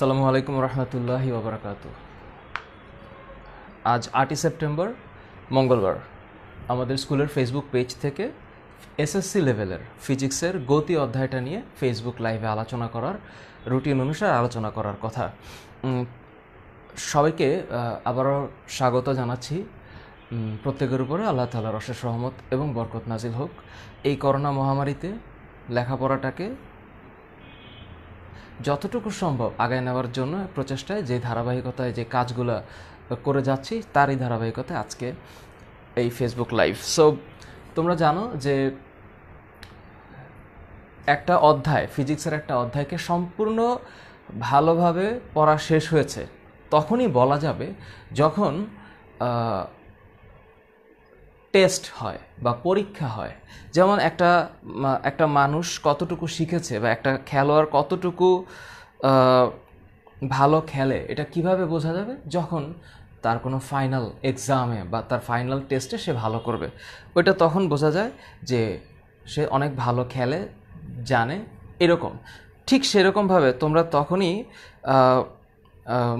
সালামু আলাইকুম রহমতুল্লাহি ওবরাকাত আজ আটই সেপ্টেম্বর মঙ্গলবার আমাদের স্কুলের ফেসবুক পেজ থেকে এসএসসি লেভেলের ফিজিক্সের গতি অধ্যায়টা নিয়ে ফেসবুক লাইভে আলোচনা করার রুটিন অনুসারে আলোচনা করার কথা সবাইকে আবারও স্বাগত জানাচ্ছি প্রত্যেকের উপরে আল্লাহ তালার অশেষ রহমত এবং বরকত নাজিল হোক এই করোনা মহামারীতে লেখাপড়াটাকে যতটুকু সম্ভব আগায় নেওয়ার জন্য প্রচেষ্টায় যে ধারাবাহিকতায় যে কাজগুলো করে যাচ্ছি তারই ধারাবাহিকতায় আজকে এই ফেসবুক লাইভ সো তোমরা জানো যে একটা অধ্যায় ফিজিক্সের একটা অধ্যায়কে সম্পূর্ণ ভালোভাবে পড়া শেষ হয়েছে তখনই বলা যাবে যখন টেস্ট হয় বা পরীক্ষা হয় যেমন একটা একটা মানুষ কতটুকু শিখেছে বা একটা খেলোয়াড় কতটুকু ভালো খেলে এটা কিভাবে বোঝা যাবে যখন তার কোনো ফাইনাল এক্সামে বা তার ফাইনাল টেস্টে সে ভালো করবে ওইটা তখন বোঝা যায় যে সে অনেক ভালো খেলে জানে এরকম ঠিক সেরকমভাবে তোমরা তখনই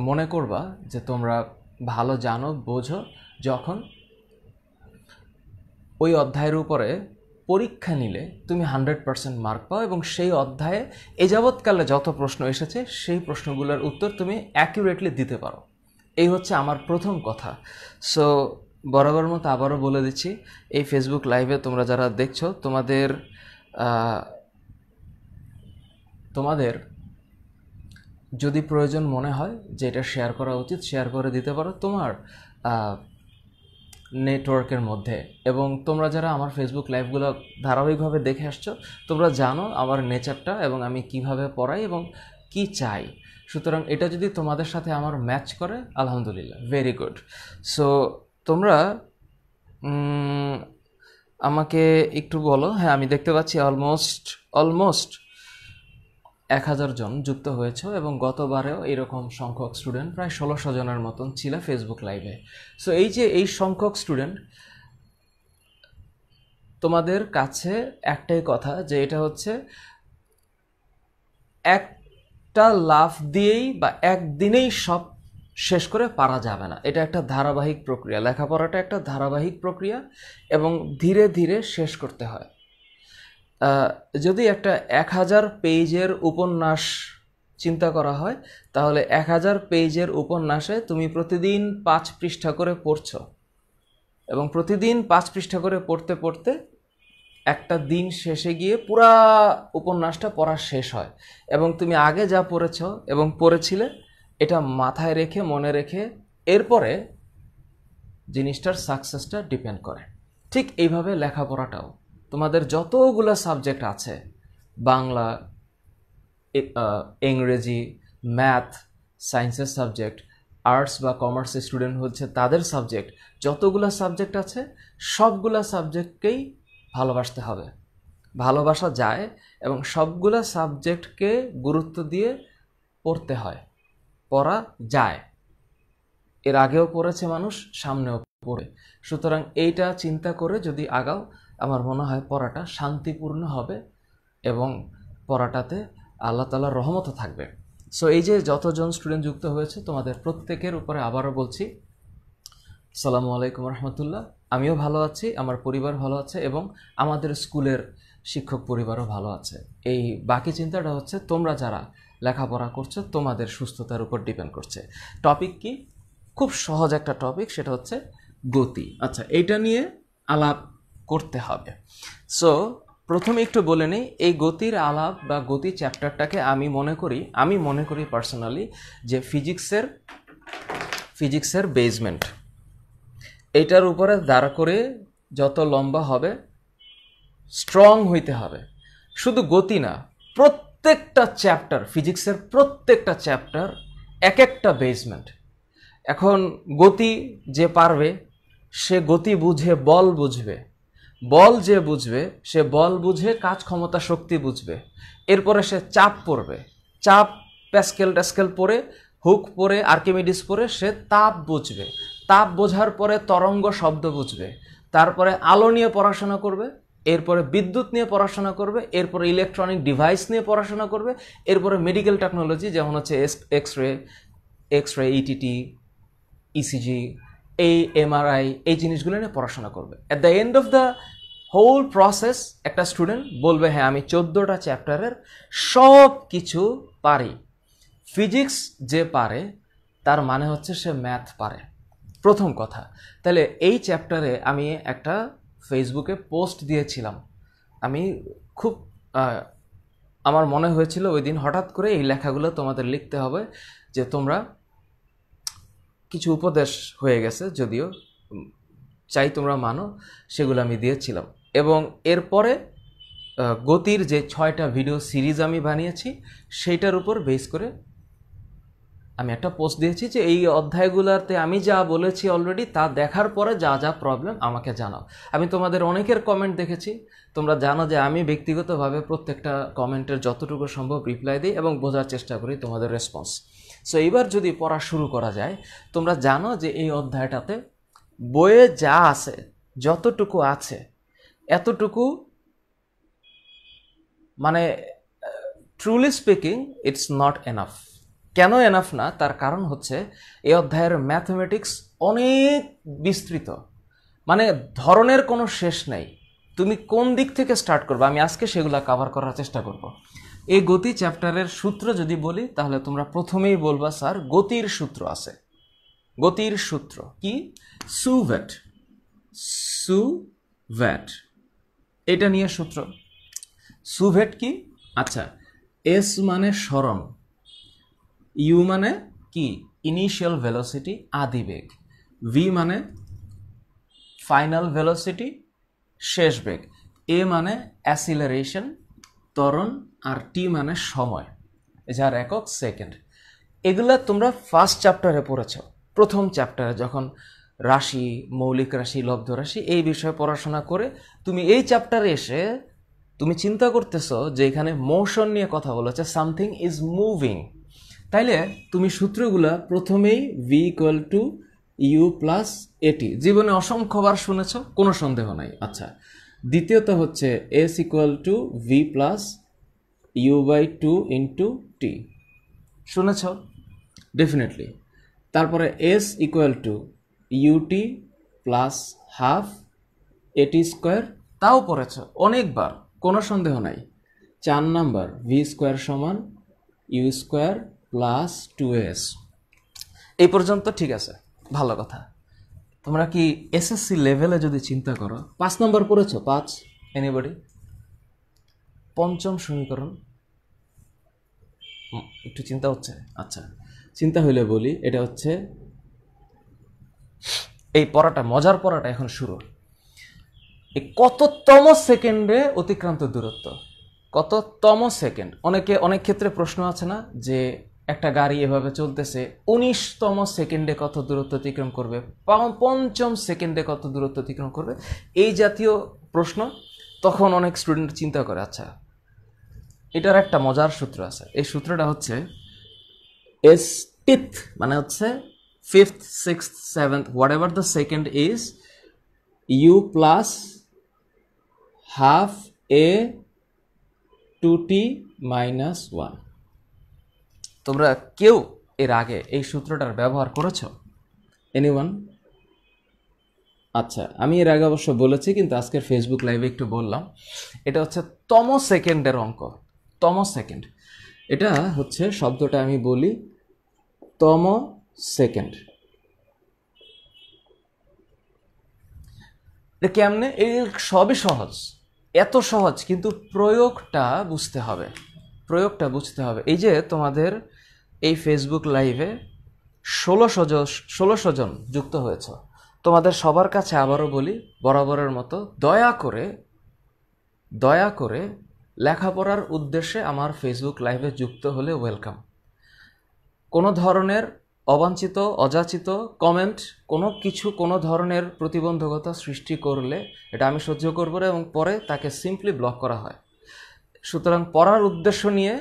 মনে করবা যে তোমরা ভালো জানো বোঝো যখন ওই অধ্যায়ের উপরে পরীক্ষা নিলে তুমি হান্ড্রেড পার্সেন্ট মার্ক পাও এবং সেই অধ্যায়ে এ যাবৎকালে যত প্রশ্ন এসেছে সেই প্রশ্নগুলোর উত্তর তুমি অ্যাকিউরেটলি দিতে পারো এই হচ্ছে আমার প্রথম কথা সো বরাবর মতো আবারও বলে দিচ্ছি এই ফেসবুক লাইভে তোমরা যারা দেখছো তোমাদের তোমাদের যদি প্রয়োজন মনে হয় যে এটা শেয়ার করা উচিত শেয়ার করে দিতে পারো তোমার নেটওয়ার্কের মধ্যে এবং তোমরা যারা আমার ফেসবুক লাইভগুলো ধারাবাহিকভাবে দেখে আসছো তোমরা জানো আমার নেচারটা এবং আমি কিভাবে পড়াই এবং কি চাই সুতরাং এটা যদি তোমাদের সাথে আমার ম্যাচ করে আলহামদুলিল্লাহ ভেরি গুড সো তোমরা আমাকে একটু বলো হ্যাঁ আমি দেখতে পাচ্ছি অলমোস্ট অলমোস্ট এক হাজার জন যুক্ত হয়েছে এবং গতবারেও এরকম সংখ্যক স্টুডেন্ট প্রায় ষোলোশো জনের মতন ছিল ফেসবুক লাইভে সো এই যে এই সংখ্যক স্টুডেন্ট তোমাদের কাছে একটাই কথা যে এটা হচ্ছে একটা লাফ দিয়েই বা একদিনেই সব শেষ করে পারা যাবে না এটা একটা ধারাবাহিক প্রক্রিয়া লেখাপড়াটা একটা ধারাবাহিক প্রক্রিয়া এবং ধীরে ধীরে শেষ করতে হয় যদি একটা এক হাজার পেজের উপন্যাস চিন্তা করা হয় তাহলে এক হাজার পেজের উপন্যাসে তুমি প্রতিদিন পাঁচ পৃষ্ঠা করে পড়ছ এবং প্রতিদিন পাঁচ পৃষ্ঠা করে পড়তে পড়তে একটা দিন শেষে গিয়ে পুরা উপন্যাসটা পড়া শেষ হয় এবং তুমি আগে যা পড়েছ এবং পড়েছিলে এটা মাথায় রেখে মনে রেখে এরপরে জিনিসটার সাকসেসটা ডিপেন্ড করে ঠিক এইভাবে লেখাপড়াটাও তোমাদের যতগুলো সাবজেক্ট আছে বাংলা ইংরেজি ম্যাথ সায়েন্সের সাবজেক্ট আর্টস বা কমার্সের স্টুডেন্ট হচ্ছে তাদের সাবজেক্ট যতগুলো সাবজেক্ট আছে সবগুলো সাবজেক্টকেই ভালোবাসতে হবে ভালোবাসা যায় এবং সবগুলো সাবজেক্টকে গুরুত্ব দিয়ে পড়তে হয় পড়া যায় এর আগেও পড়েছে মানুষ সামনেও পড়ে সুতরাং এইটা চিন্তা করে যদি আগাও আমার মনে হয় পড়াটা শান্তিপূর্ণ হবে এবং পড়াটাতে আল্লাহ তালার রহমতও থাকবে সো এই যে যতজন স্টুডেন্ট যুক্ত হয়েছে তোমাদের প্রত্যেকের উপরে আবারও বলছি সালামু আলাইকুম রহমতুল্লাহ আমিও ভালো আছি আমার পরিবার ভালো আছে এবং আমাদের স্কুলের শিক্ষক পরিবারও ভালো আছে এই বাকি চিন্তাটা হচ্ছে তোমরা যারা লেখাপড়া করছো তোমাদের সুস্থতার উপর ডিপেন্ড করছে টপিক কি খুব সহজ একটা টপিক সেটা হচ্ছে গতি আচ্ছা এইটা নিয়ে আলাপ করতে হবে সো প্রথমে একটু বলে নিই এই গতির আলাপ বা গতি চ্যাপ্টারটাকে আমি মনে করি আমি মনে করি পার্সোনালি যে ফিজিক্সের ফিজিক্সের বেজমেন্ট এটার উপরে দাঁড়া করে যত লম্বা হবে স্ট্রং হইতে হবে শুধু গতি না প্রত্যেকটা চ্যাপ্টার ফিজিক্সের প্রত্যেকটা চ্যাপ্টার এক একটা বেসমেন্ট এখন গতি যে পারবে সে গতি বুঝে বল বুঝবে বল যে বুঝবে সে বল বুঝে কাজ ক্ষমতা শক্তি বুঝবে এরপরে সে চাপ পড়বে চাপ প্যাসকেল ট্যাসকেল পরে হুক পরে আর্কিমিডিস পরে সে তাপ বুঝবে তাপ বোঝার পরে তরঙ্গ শব্দ বুঝবে তারপরে আলো নিয়ে পড়াশোনা করবে এরপরে বিদ্যুৎ নিয়ে পড়াশোনা করবে এরপরে ইলেকট্রনিক ডিভাইস নিয়ে পড়াশোনা করবে এরপরে মেডিকেল টেকনোলজি যেমন হচ্ছে X ray X ray ETT ECG এই এমআরআই এই জিনিসগুলো নিয়ে পড়াশোনা করবে at the end of the whole process একটা স্টুডেন্ট বলবে হ্যাঁ আমি চোদ্দোটা চ্যাপ্টারের সব কিছু পারি ফিজিক্স যে পারে তার মানে হচ্ছে সে ম্যাথ পারে প্রথম কথা তাহলে এই চ্যাপ্টারে আমি একটা ফেসবুকে পোস্ট দিয়েছিলাম আমি খুব আমার মনে হয়েছিল ওই দিন হঠাৎ করে এই লেখাগুলো তোমাদের লিখতে হবে যে তোমরা কিছু উপদেশ হয়ে গেছে যদিও চাই তোমরা মানো সেগুলো আমি দিয়েছিলাম এবং এরপরে গতির যে ছয়টা ভিডিও সিরিজ আমি বানিয়েছি সেইটার উপর বেস করে আমি একটা পোস্ট দিয়েছি যে এই অধ্যায়গুলোতে আমি যা বলেছি অলরেডি তা দেখার পরে যা যা প্রবলেম আমাকে জানাও আমি তোমাদের অনেকের কমেন্ট দেখেছি তোমরা জানো যে আমি ব্যক্তিগতভাবে প্রত্যেকটা কমেন্টের যতটুকু সম্ভব রিপ্লাই দিই এবং বোঝার চেষ্টা করি তোমাদের রেসপন্স সো এইবার যদি পড়া শুরু করা যায় তোমরা জানো যে এই অধ্যায়টাতে বইয়ে যা আছে যতটুকু আছে এতটুকু মানে truly speaking it's not enough কেন এনাফ না তার কারণ হচ্ছে এই অধ্যায়ের ম্যাথমেটিক্স অনেক বিস্তৃত মানে ধরনের কোনো শেষ নেই তুমি কোন দিক থেকে স্টার্ট করবে আমি আজকে সেগুলো কাভার করার চেষ্টা করব এই গতি চ্যাপ্টারের সূত্র যদি বলি তাহলে তোমরা প্রথমেই বলবা স্যার গতির সূত্র আছে গতির সূত্র কি সুভ্যাট সুভ্যাট এটা নিয়ে সূত্র সুভেট কি আচ্ছা এস মানে স্মরণ ইউ মানে কি ইনিশিয়াল ভেলোসিটি আদি বেগ ভি মানে ফাইনাল ভেলোসিটি শেষ বেগ এ মানে অ্যাসিলারেশন ত্বরণ আর টি মানে সময় যার একক সেকেন্ড এগুলা তোমরা ফার্স্ট চ্যাপ্টারে পড়েছ প্রথম চ্যাপ্টারে যখন রাশি মৌলিক রাশি লব্ধ রাশি এই বিষয়ে পড়াশোনা করে তুমি এই চ্যাপ্টারে এসে তুমি চিন্তা করতেছো যে এখানে মোশন নিয়ে কথা বলা হচ্ছে সামথিং ইজ মুভিং তাইলে তুমি সূত্রগুলো প্রথমেই v equal to you plus a t জীবনে অসংখ্যবার শুনেছ কোনো সন্দেহ নাই আচ্ছা দ্বিতীয়ত হচ্ছে s equal to v plus u by two into t শুনেছ ডেফিনেটলি তারপরে s equal to UT plus half এটি স্কোয়ার তাও পড়েছ অনেকবার কোনো সন্দেহ নাই চার নাম্বার ভি স্কোয়ার সমান u square plus two s এই পর্যন্ত ঠিক আছে ভালো কথা তোমরা কি এসএসসি লেভেলে যদি চিন্তা করো পাঁচ নম্বর পড়েছ পাঁচ এনিবডি পঞ্চম সমীকরণ একটু চিন্তা হচ্ছে আচ্ছা চিন্তা হইলে বলি এটা হচ্ছে এই পড়াটা মজার পড়াটা এখন শুরু এই কততম সেকেন্ডে অতিক্রান্ত দূরত্ব কততম সেকেন্ড অনেকে অনেক ক্ষেত্রে প্রশ্ন আছে না যে একটা গাড়ি এভাবে চলতেছে উনিশতম সেকেন্ডে কত দূরত্ব অতিক্রম করবে পঞ্চম সেকেন্ডে কত দূরত্ব অতিক্রম করবে এই জাতীয় প্রশ্ন তখন অনেক স্টুডেন্ট চিন্তা করে আচ্ছা এটার একটা মজার সূত্র আছে এই সূত্রটা হচ্ছে এস টিথ মানে হচ্ছে fifth, sixth, seventh, whatever the second is, u plus half a 2t minus 1 তোমরা কেউ এর আগে এই সূত্রটার ব্যবহার করেছো এনিওয়ান আচ্ছা আমি এর আগে অবশ্য বলেছি কিন্তু আজকের ফেসবুক লাইভে একটু বললাম এটা হচ্ছে তম সেকেন্ডের অঙ্ক তম সেকেন্ড এটা হচ্ছে শব্দটা আমি বলি তম সেকেন্ড কেমনে এই সবই সহজ এত সহজ কিন্তু প্রয়োগটা বুঝতে হবে প্রয়োগটা বুঝতে হবে এই যে তোমাদের এই ফেসবুক লাইভে ষোলোশো ষোলোশো জন যুক্ত হয়েছ তোমাদের সবার কাছে আবারও বলি বরাবরের মতো দয়া করে দয়া করে লেখাপড়ার উদ্দেশ্যে আমার ফেসবুক লাইভে যুক্ত হলে ওয়েলকাম কোনো ধরনের অবাঞ্ছিত অযাচিত কমেন্ট কোনো কিছু কোনো ধরনের প্রতিবন্ধকতা সৃষ্টি করলে এটা আমি সহ্য করবো না এবং পরে তাকে সিম্পলি ব্লক করা হয় সুতরাং পড়ার উদ্দেশ্য নিয়ে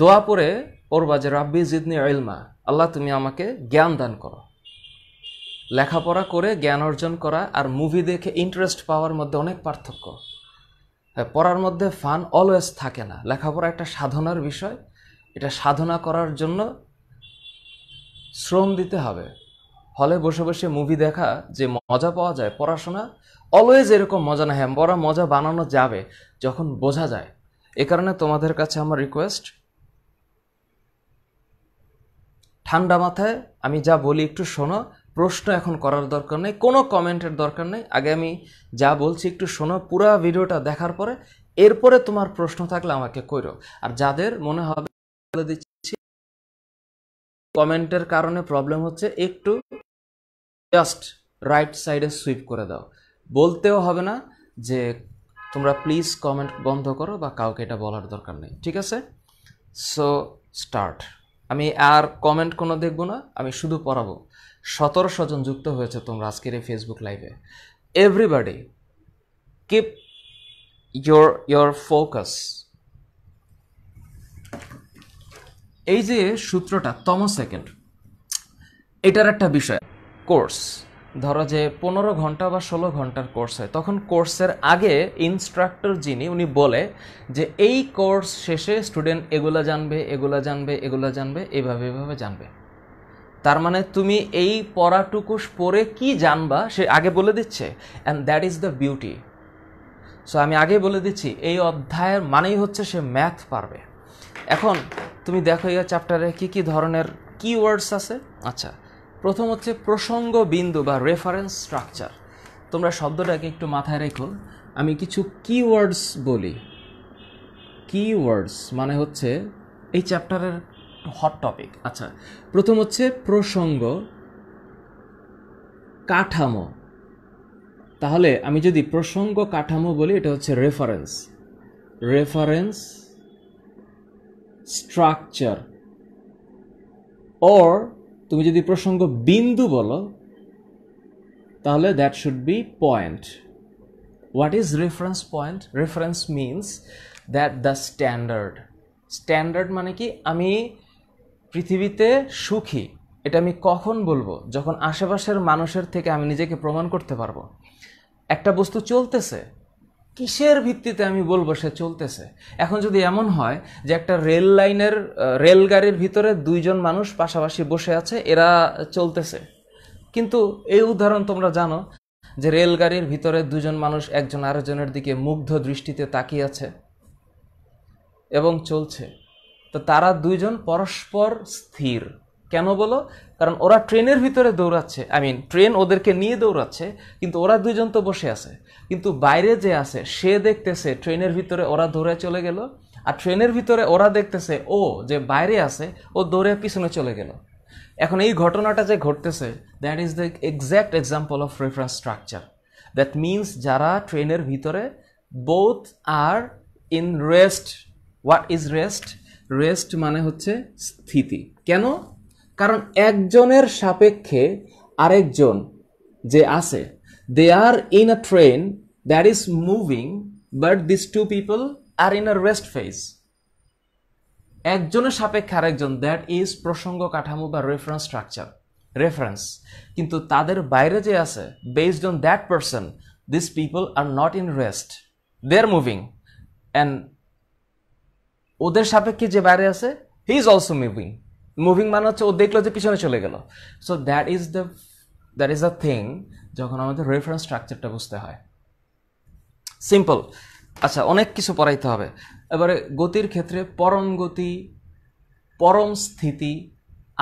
দোয়া পরে পড়বা যে রাব্বি জিদনি আইলমা আল্লাহ তুমি আমাকে জ্ঞান দান করো লেখাপড়া করে জ্ঞান অর্জন করা আর মুভি দেখে ইন্টারেস্ট পাওয়ার মধ্যে অনেক পার্থক্য হ্যাঁ পড়ার মধ্যে ফান অলওয়েজ থাকে না লেখাপড়া একটা সাধনার বিষয় এটা সাধনা করার জন্য শ্রম দিতে হবে হলে বসে বসে মুভি দেখা যে মজা পাওয়া যায় পড়াশোনা অলওয়েজ এরকম মজা না হ্যাঁ বড় মজা বানানো যাবে যখন বোঝা যায় এ কারণে তোমাদের কাছে আমার রিকোয়েস্ট ঠান্ডা মাথায় আমি যা বলি একটু শোনো প্রশ্ন এখন করার দরকার নেই কোনো কমেন্টের দরকার নেই আগে আমি যা বলছি একটু শোনো পুরো ভিডিওটা দেখার পরে এরপরে তোমার প্রশ্ন থাকলে আমাকে কইরো আর যাদের মনে হবে দিচ্ছি কমেন্টের কারণে প্রবলেম হচ্ছে একটু জাস্ট রাইট সাইডে সুইপ করে দাও বলতেও হবে না যে তোমরা প্লিজ কমেন্ট বন্ধ করো বা কাউকে এটা বলার দরকার নেই ঠিক আছে সো স্টার্ট আমি আর কমেন্ট কোনো দেখব না আমি শুধু পড়াবো সতেরোশো জন যুক্ত হয়েছে তোমরা আজকের এই ফেসবুক লাইভে everybody keep your your focus এই যে সূত্রটা তম সেকেন্ড এটার একটা বিষয় কোর্স ধরো যে পনেরো ঘন্টা বা ষোলো ঘন্টার কোর্স হয় তখন কোর্সের আগে ইনস্ট্রাক্টর যিনি উনি বলে যে এই কোর্স শেষে স্টুডেন্ট এগুলা জানবে এগুলা জানবে এগুলা জানবে এভাবে এভাবে জানবে তার মানে তুমি এই পড়াটুকু পড়ে কি জানবা সে আগে বলে দিচ্ছে and that is the beauty so আমি আগে বলে দিচ্ছি এই অধ্যায়ের মানেই হচ্ছে সে ম্যাথ পারবে এখন তুমি দেখো এই চ্যাপ্টারে কি কি ধরনের কিওয়ার্ডস আছে আচ্ছা প্রথম হচ্ছে প্রসঙ্গ বিন্দু বা রেফারেন্স স্ট্রাকচার তোমরা শব্দটাকে একটু মাথায় রেখো আমি কিছু কিওয়ার্ডস বলি কিওয়ার্ডস মানে হচ্ছে এই চ্যাপ্টারের হট টপিক আচ্ছা প্রথম হচ্ছে প্রসঙ্গ কাঠামো তাহলে আমি যদি প্রসঙ্গ কাঠামো বলি এটা হচ্ছে রেফারেন্স রেফারেন্স স্ট্রাকচার অর তুমি যদি প্রসঙ্গ বিন্দু বলো তাহলে that should be point what is reference point reference means that the standard standard মানে কি আমি পৃথিবীতে সুখী এটা আমি কখন বলবো যখন আশেপাশের মানুষের থেকে আমি নিজেকে প্রমাণ করতে পারবো একটা বস্তু চলতেছে কিসের ভিত্তিতে আমি বলবো সে চলতেছে এখন যদি এমন হয় যে একটা রেল লাইনের রেলগাড়ির ভিতরে দুইজন মানুষ পাশাপাশি বসে আছে এরা চলতেছে কিন্তু এই উদাহরণ তোমরা জানো যে রেলগাড়ির ভিতরে দুজন মানুষ একজন আরেকজনের দিকে মুগ্ধ দৃষ্টিতে তাকিয়ে আছে এবং চলছে তো তারা দুইজন পরস্পর স্থির কেন বলো কারণ ওরা ট্রেনের ভিতরে দৌড়াচ্ছে আই মিন ট্রেন ওদেরকে নিয়ে দৌড়াচ্ছে কিন্তু ওরা দুজন তো বসে আছে কিন্তু বাইরে যে আছে সে দেখতেছে ট্রেনের ভিতরে ওরা দৌড়ে চলে গেল আর ট্রেনের ভিতরে ওরা দেখতেছে ও যে বাইরে আছে ও দৌড়ে পিছনে চলে গেল এখন এই ঘটনাটা যে ঘটতেছে that is the exact example of reference structure that means যারা ট্রেনের ভিতরে both are in rest what is rest rest মানে হচ্ছে স্থিতি কেন কারণ একজনের সাপেক্ষে আরেকজন যে আছে they are in a train that is moving but this two people are in a rest face একজনের সাপেক্ষে আরেকজন দ্যাট ইজ প্রসঙ্গ কাঠামো বা রেফারেন্স স্ট্রাকচার রেফারেন্স কিন্তু তাদের বাইরে যে আছে based on that person this people are not in rest they are moving and ওদের সাপেক্ষে যে বাইরে আছে he is also moving moving মানে হচ্ছে ও দেখলো যে পিছনে চলে গেল so that is the that is the thing যখন আমাদের রেফারেন্স স্ট্রাকচারটা বুঝতে হয় সিম্পল আচ্ছা অনেক কিছু পড়াইতে হবে এবারে গতির ক্ষেত্রে পরম গতি পরম স্থিতি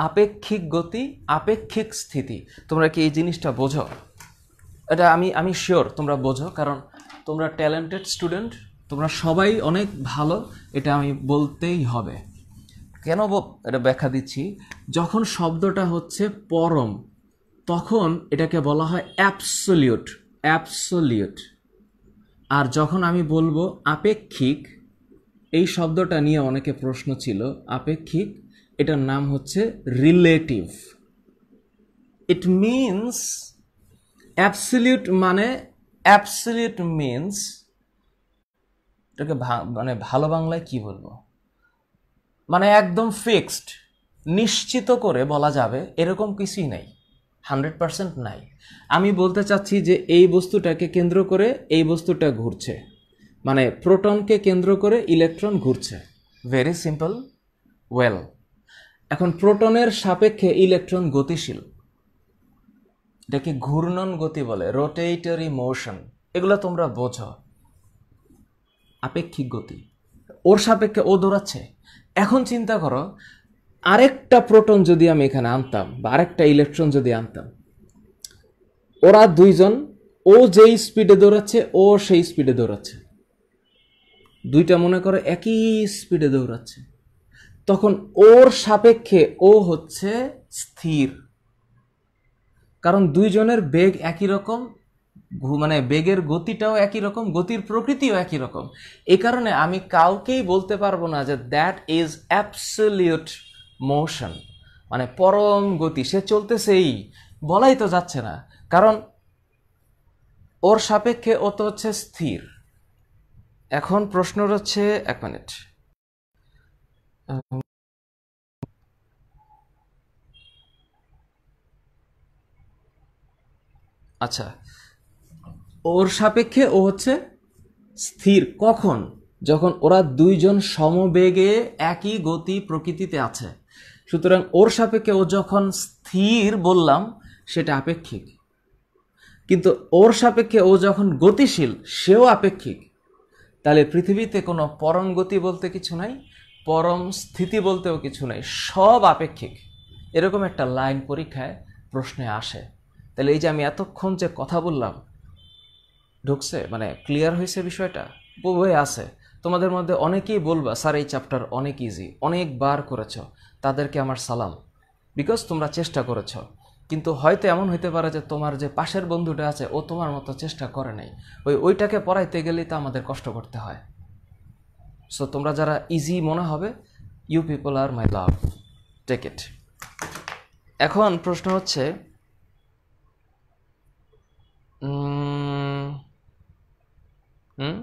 আপেক্ষিক গতি আপেক্ষিক স্থিতি তোমরা কি এই জিনিসটা বোঝো এটা আমি আমি শিওর তোমরা বোঝো কারণ তোমরা ট্যালেন্টেড স্টুডেন্ট তোমরা সবাই অনেক ভালো এটা আমি বলতেই হবে কেন এটা ব্যাখ্যা দিচ্ছি যখন শব্দটা হচ্ছে পরম তখন এটাকে বলা হয় অ্যাপসলিউট অ্যাপসলিউট আর যখন আমি বলবো আপেক্ষিক এই শব্দটা নিয়ে অনেকে প্রশ্ন ছিল আপেক্ষিক এটার নাম হচ্ছে রিলেটিভ ইট মিন্স অ্যাপসলিউট মানে অ্যাপসলিউট মিন্স এটাকে মানে ভালো বাংলায় কি বলবো মানে একদম ফিক্সড নিশ্চিত করে বলা যাবে এরকম কিছুই নাই হান্ড্রেড পারসেন্ট নাই আমি বলতে চাচ্ছি যে এই বস্তুটাকে কেন্দ্র করে এই বস্তুটা ঘুরছে মানে প্রোটনকে কেন্দ্র করে ইলেকট্রন ঘুরছে ভেরি সিম্পল ওয়েল এখন প্রোটনের সাপেক্ষে ইলেকট্রন গতিশীল এটাকে ঘূর্ণন গতি বলে রোটেটরি মোশন এগুলো তোমরা বোঝ আপেক্ষিক গতি ওর সাপেক্ষে ও দৌড়াচ্ছে এখন চিন্তা করো আরেকটা প্রোটন যদি আমি এখানে আনতাম বা আরেকটা ইলেকট্রন যদি আনতাম ওরা দুইজন ও যেই স্পিডে দৌড়াচ্ছে ও সেই স্পিডে দৌড়াচ্ছে দুইটা মনে করো একই স্পিডে দৌড়াচ্ছে তখন ওর সাপেক্ষে ও হচ্ছে স্থির কারণ দুইজনের বেগ একই রকম মানে বেগের গতিটাও একই রকম গতির প্রকৃতিও একই রকম এ কারণে আমি কাউকেই বলতে পারবো না যে দ্যাট ইজ অ্যাপসলিউট মোশন মানে পরম গতি সে চলতেছেই বলাই তো যাচ্ছে না কারণ ওর সাপেক্ষে ও তো হচ্ছে স্থির এখন প্রশ্ন হচ্ছে এক মিনিট আচ্ছা ওর সাপেক্ষে ও হচ্ছে স্থির কখন যখন ওরা দুইজন সমবেগে একই গতি প্রকৃতিতে আছে সুতরাং ওর সাপেক্ষে ও যখন স্থির বললাম সেটা আপেক্ষিক কিন্তু ওর সাপেক্ষে ও যখন গতিশীল সেও আপেক্ষিক তাহলে পৃথিবীতে কোনো পরম গতি বলতে কিছু নাই পরম স্থিতি বলতেও কিছু নাই সব আপেক্ষিক এরকম একটা লাইন পরীক্ষায় প্রশ্নে আসে তাহলে এই যে আমি এতক্ষণ যে কথা বললাম ঢুকছে মানে ক্লিয়ার হয়েছে বিষয়টা বই আছে তোমাদের মধ্যে অনেকেই বলবা স্যার এই চ্যাপ্টার অনেক ইজি অনেকবার করেছ তাদেরকে আমার সালাম বিকজ তোমরা চেষ্টা করেছ কিন্তু হয়তো এমন হইতে পারে যে তোমার যে পাশের বন্ধুটা আছে ও তোমার মতো চেষ্টা করে নাই ওই ওইটাকে পড়াইতে গেলেই তো আমাদের কষ্ট করতে হয় সো তোমরা যারা ইজি মনে হবে you people are my love take it এখন প্রশ্ন হচ্ছে হুম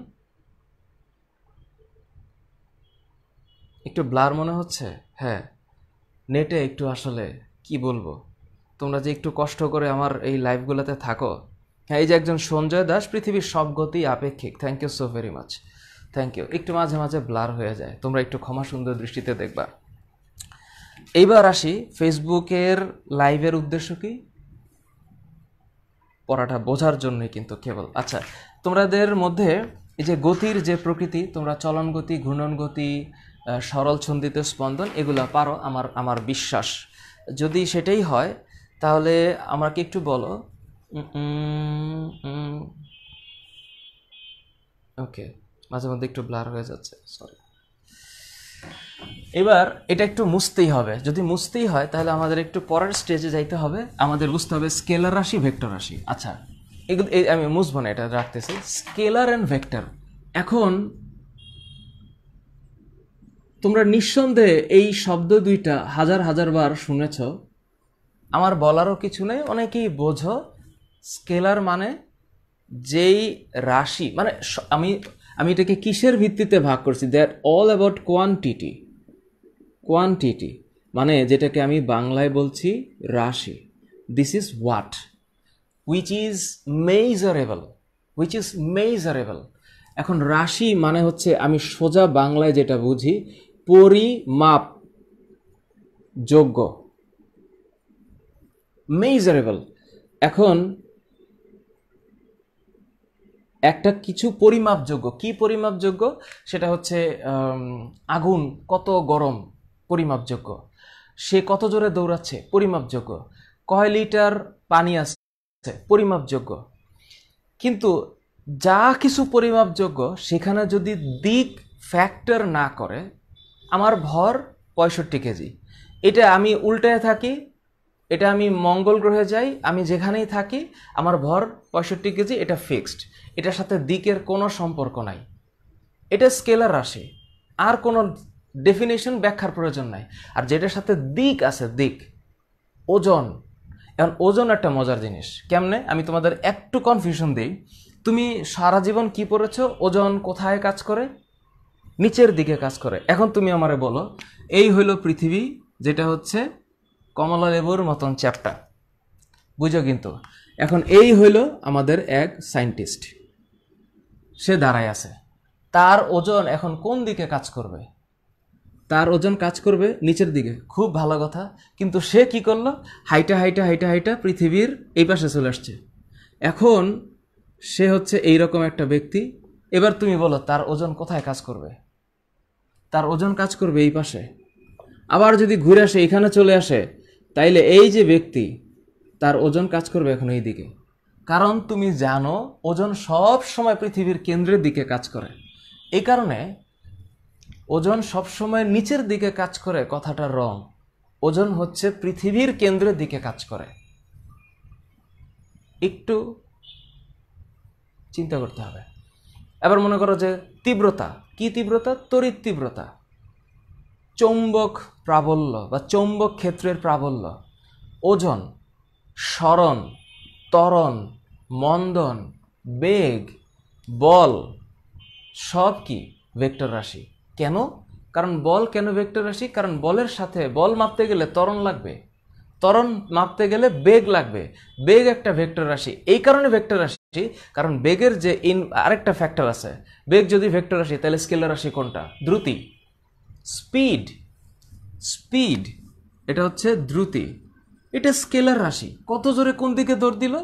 একটু ব্লার মনে হচ্ছে হ্যাঁ নেটে একটু আসলে কি বলবো তোমরা যে একটু কষ্ট করে আমার এই লাইভগুলোতে থাকো হ্যাঁ এই যে একজন সঞ্জয় দাস পৃথিবীর সব গতি আপেক্ষিক thank you so very much thank you একটু মাঝে মাঝে ব্লার হয়ে যায় তোমরা একটু ক্ষমা সুন্দর দৃষ্টিতে দেখবা এইবার আসি ফেসবুকের লাইভের উদ্দেশ্য কি পড়াটা বোঝার জন্যই কিন্তু কেবল আচ্ছা তোমাদের মধ্যে এই যে গতির যে প্রকৃতি তোমরা চলন গতি ঘূর্ণন গতি সরল ছন্দিত স্পন্দন এগুলো পারো আমার আমার বিশ্বাস যদি সেটাই হয় তাহলে আমাকে একটু বলো ওকে মাঝে মধ্যে একটু ব্লার হয়ে যাচ্ছে সরি এবার এটা একটু মুছতেই হবে যদি মুছতেই হয় তাহলে আমাদের একটু পরের স্টেজে যাইতে হবে আমাদের বুঝতে হবে স্কেলার রাশি ভেক্টর রাশি আচ্ছা এগুলো আমি মুসবো না এটা রাখতেছি স্কেলার অ্যান্ড ভেক্টর এখন তোমরা নিঃসন্দেহে এই শব্দ দুইটা হাজার হাজার বার শুনেছ আমার বলারও কিছু নেই অনেকেই বোঝো স্কেলার মানে যেই রাশি মানে আমি আমি এটাকে কিসের ভিত্তিতে ভাগ করছি that all about quantity quantity মানে যেটাকে আমি বাংলায় বলছি রাশি this is what which is measurable which is measurable এখন রাশি মানে হচ্ছে আমি সোজা বাংলায় যেটা বুঝি পরিমাপ যোগ্য মেজারেবল এখন একটা কিছু পরিমাপযোগ্য কি পরিমাপযোগ্য সেটা হচ্ছে আগুন কত গরম পরিমাপযোগ্য সে কত জোরে দৌড়াচ্ছে পরিমাপযোগ্য কয় লিটার পানি আছে পরিমাপযোগ্য কিন্তু যা কিছু পরিমাপযোগ্য সেখানে যদি দিক ফ্যাক্টর না করে আমার ভর পঁয়ষট্টি কেজি এটা আমি উল্টায় থাকি এটা আমি মঙ্গল গ্রহে যাই আমি যেখানেই থাকি আমার ভর পঁয়ষট্টি কেজি এটা ফিক্সড এটার সাথে দিকের কোনো সম্পর্ক নাই এটা স্কেলার রাশি আর কোনো ডেফিনেশন ব্যাখ্যার প্রয়োজন নাই আর যেটার সাথে দিক আছে দিক ওজন এখন ওজন একটা মজার জিনিস কেমনে আমি তোমাদের একটু কনফিউশন দিই তুমি সারা জীবন কি পড়েছো ওজন কোথায় কাজ করে নিচের দিকে কাজ করে এখন তুমি আমারে বলো এই হইল পৃথিবী যেটা হচ্ছে কমলা লেবুর মতন চ্যাপটা বুঝো কিন্তু এখন এই হইল আমাদের এক সায়েন্টিস্ট সে দাঁড়ায় আছে তার ওজন এখন কোন দিকে কাজ করবে তার ওজন কাজ করবে নিচের দিকে খুব ভালো কথা কিন্তু সে কি করলো হাইটা হাইটা হাইটা হাইটা পৃথিবীর এই পাশে চলে আসছে এখন সে হচ্ছে এই রকম একটা ব্যক্তি এবার তুমি বলো তার ওজন কোথায় কাজ করবে তার ওজন কাজ করবে এই পাশে আবার যদি ঘুরে আসে এখানে চলে আসে তাইলে এই যে ব্যক্তি তার ওজন কাজ করবে এখন এই দিকে কারণ তুমি জানো ওজন সব সময় পৃথিবীর কেন্দ্রের দিকে কাজ করে এই কারণে ওজন সবসময় নিচের দিকে কাজ করে কথাটা রং ওজন হচ্ছে পৃথিবীর কেন্দ্রের দিকে কাজ করে একটু চিন্তা করতে হবে এবার মনে করো যে তীব্রতা কি তীব্রতা তড়িৎ তীব্রতা চৌম্বক প্রাবল্য বা চৌম্বক ক্ষেত্রের প্রাবল্য ওজন স্মরণ ত্বরণ মন্দন বেগ বল সব কি ভেক্টর রাশি কেন কারণ বল কেন ভেক্টর রাশি কারণ বলের সাথে বল মাপতে গেলে তরণ লাগবে তরণ মাপতে গেলে বেগ লাগবে বেগ একটা ভেক্টর রাশি এই কারণে ভেক্টর রাশি কারণ বেগের যে ইন আরেকটা ফ্যাক্টর আছে বেগ যদি ভেক্টর রাশি তাহলে স্কেলার রাশি কোনটা দ্রুতি স্পিড স্পিড এটা হচ্ছে দ্রুতি এটা স্কেলার রাশি কত জোরে কোন দিকে দৌড় দিল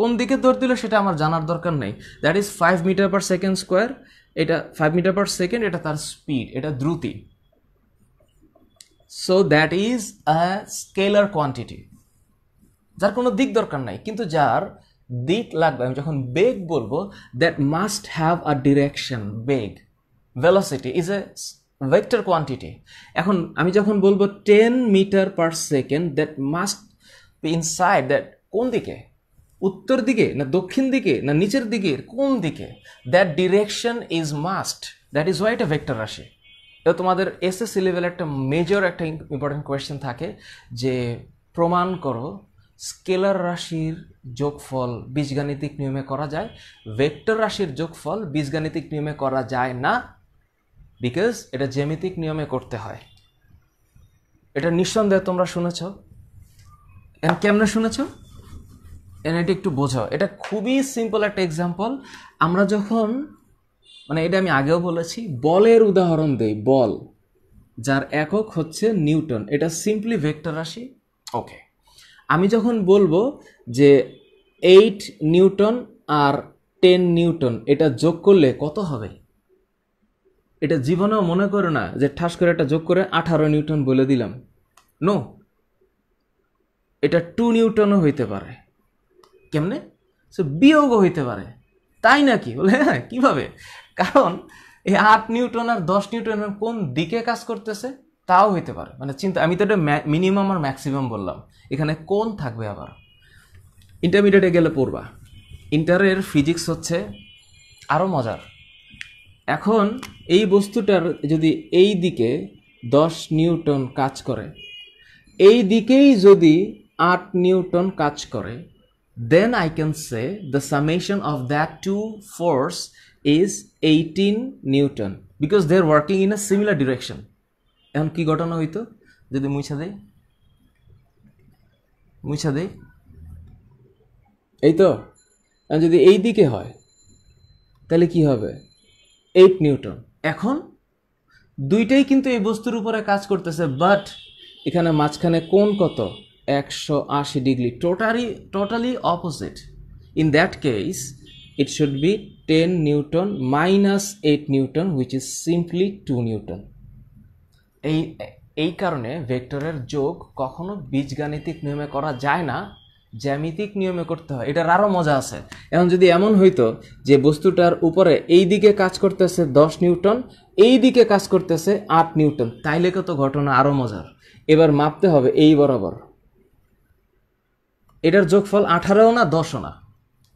কোন দিকে দৌড় দিল সেটা আমার জানার দরকার নেই that is five metre per second square এটা ফাইভ মিটার পার সেকেন্ড এটা তার স্পিড এটা দ্রুতি so that is a scalar quantity যার কোনো দিক দরকার নাই কিন্তু যার দিক লাগবে আমি যখন বেগ বলবো that must have a direction বেগ velocity is a vector quantity এখন আমি যখন বলবো ten metre per second that must be inside that কোন দিকে উত্তর দিকে না দক্ষিণ দিকে না নিচের দিকে কোন দিকে that direction is must that is why a vector আসে এটা তোমাদের এসএসসি লেভেল একটা মেজর একটা ইম্পর্টেন্ট কোয়েশ্চেন থাকে যে প্রমাণ করো স্কেলার রাশির যোগফল বীজগাণিতিক নিয়মে করা যায় ভেক্টর রাশির যোগফল বীজগাণিতিক নিয়মে করা যায় না বিকজ এটা জ্যামিতিক নিয়মে করতে হয় এটা নিঃসন্দেহে তোমরা শুনেছ কেমনে শুনেছো এটা একটু বোঝাও এটা খুবই সিম্পল একটা এক্সাম্পল আমরা যখন মানে এটা আমি আগেও বলেছি বলের উদাহরণ দেই বল যার একক হচ্ছে নিউটন এটা সিম্পলি ভেক্টর রাশি ওকে আমি যখন বলবো যে এইট নিউটন আর টেন নিউটন এটা যোগ করলে কত হবে এটা জীবনেও মনে করো না যে ঠাস করে এটা যোগ করে আঠারো নিউটন বলে দিলাম নো এটা টু নিউটনও হইতে পারে কেমনে সে বিয়োগ হইতে পারে তাই নাকি বলে হ্যাঁ কীভাবে কারণ এই আট নিউটন আর দশ নিউটন কোন দিকে কাজ করতেছে তাও হইতে পারে মানে চিন্তা আমি তো এটা মিনিমাম আর ম্যাক্সিমাম বললাম এখানে কোন থাকবে আবার ইন্টারমিডিয়েটে গেলে পড়বা ইন্টারের ফিজিক্স হচ্ছে আরও মজার এখন এই বস্তুটার যদি এই দিকে দশ নিউটন কাজ করে এই দিকেই যদি আট নিউটন কাজ করে then I can say the summation of that two force is 18 Newton because they are working in a similar direction. And ki ঘটনা হইতো Jodi মুছা দেই মুছা দেই Eito. And jodi এই দিকে hoy. Tale ki hobe? 8 Newton. Ekhon দুইটাই কিন্তু এই বস্তুর উপরে কাজ করতেছে বাট এখানে মাঝখানে কোন কত একশো আশি degree totally totally opposite in that case it should be 10 newton minus 8 newton which is simply 2 newton এই এই কারণে ভেক্টরের যোগ কখনো বীজগাণিতিক নিয়মে করা যায় না জ্যামিতিক নিয়মে করতে হয় এটার আরও মজা আছে এখন যদি এমন হইতো যে বস্তুটার উপরে এই দিকে কাজ করতেছে দশ নিউটন এই দিকে কাজ করতেছে আট নিউটন তাইলে কত ঘটনা আরও মজার এবার মাপতে হবে এই বরাবর এটার যোগফল আঠারোও না দশও না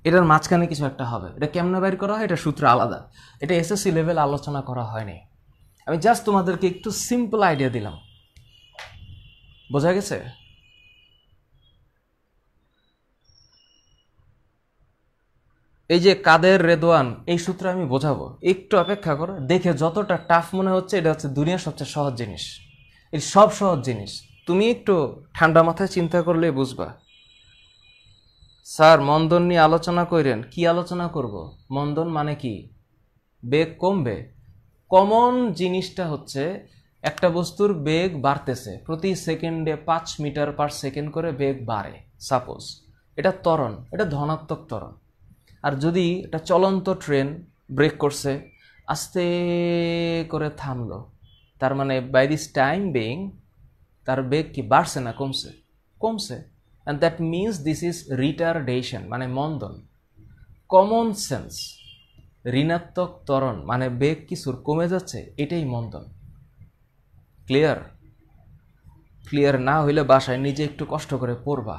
এটার মাঝখানে কিছু একটা হবে এটা কেমনে বাইর করা হয় এটা সূত্র আলাদা এটা এসএসসি লেভেল আলোচনা করা হয়নি আমি জাস্ট তোমাদেরকে একটু সিম্পল আইডিয়া দিলাম বোঝা গেছে এই যে কাদের রেদোয়ান এই সূত্র আমি বোঝাবো একটু অপেক্ষা করো দেখে যতটা টাফ মনে হচ্ছে এটা হচ্ছে দুনিয়ার সবচেয়ে সহজ জিনিস এই সব সহজ জিনিস তুমি একটু ঠান্ডা মাথায় চিন্তা করলে বুঝবা স্যার মন্দন নিয়ে আলোচনা করেন কি আলোচনা করব মন্দন মানে কি বেগ কমবে কমন জিনিসটা হচ্ছে একটা বস্তুর বেগ বাড়তেছে প্রতি সেকেন্ডে পাঁচ মিটার পার সেকেন্ড করে বেগ বাড়ে সাপোজ এটা ত্বরণ এটা ধনাত্মক ত্বরণ আর যদি এটা চলন্ত ট্রেন ব্রেক করছে আস্তে করে থামলো তার মানে বাই দিস টাইম বেইং তার বেগ কি বাড়ছে না কমছে কমছে and that means this is retardation মানে মন্দন কমন সেন্স ঋণাত্মক ত্বরণ মানে বেগ কিছুর কমে যাচ্ছে এটাই মন্দন ক্লিয়ার ক্লিয়ার না হইলে বাসায় নিজে একটু কষ্ট করে পড়বা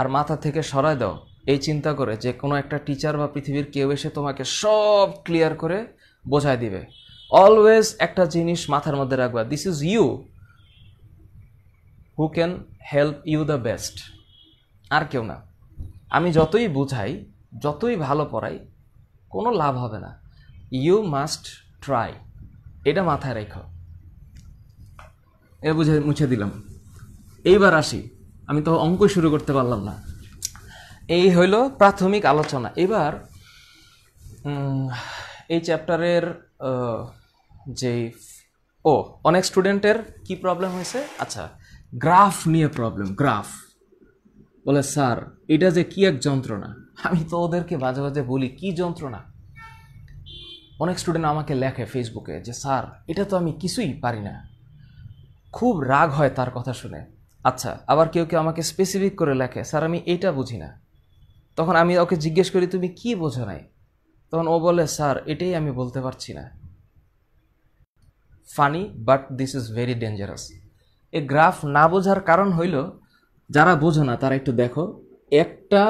আর মাথা থেকে সরায় দাও এই চিন্তা করে যে কোনো একটা টিচার বা পৃথিবীর কেউ এসে তোমাকে সব ক্লিয়ার করে বোঝায় দিবে অলওয়েজ একটা জিনিস মাথার মধ্যে রাখবা this is you who can help you the best আর কেউ না আমি যতই বুঝাই যতই ভালো পড়াই কোনো লাভ হবে না ইউ মাস্ট ট্রাই এটা মাথায় রেখো এ বুঝে মুছে দিলাম এইবার আসি আমি তো অঙ্ক শুরু করতে পারলাম না এই হইল প্রাথমিক আলোচনা এবার এই চ্যাপ্টারের যে ও অনেক স্টুডেন্টের কি প্রবলেম হয়েছে আচ্ছা গ্রাফ নিয়ে প্রবলেম গ্রাফ বলে স্যার এটা যে কি এক যন্ত্রণা আমি তো ওদেরকে মাঝে মাঝে বলি কি যন্ত্রণা অনেক স্টুডেন্ট আমাকে লেখে ফেসবুকে যে স্যার এটা তো আমি কিছুই পারি না খুব রাগ হয় তার কথা শুনে আচ্ছা আবার কেউ কেউ আমাকে স্পেসিফিক করে লেখে স্যার আমি এটা বুঝি না তখন আমি ওকে জিজ্ঞেস করি তুমি কি বোঝো নাই তখন ও বলে স্যার এটাই আমি বলতে পারছি না funny but this is very dangerous a graph না বোঝার কারণ হইল যারা বোঝো না তারা একটু দেখো একটা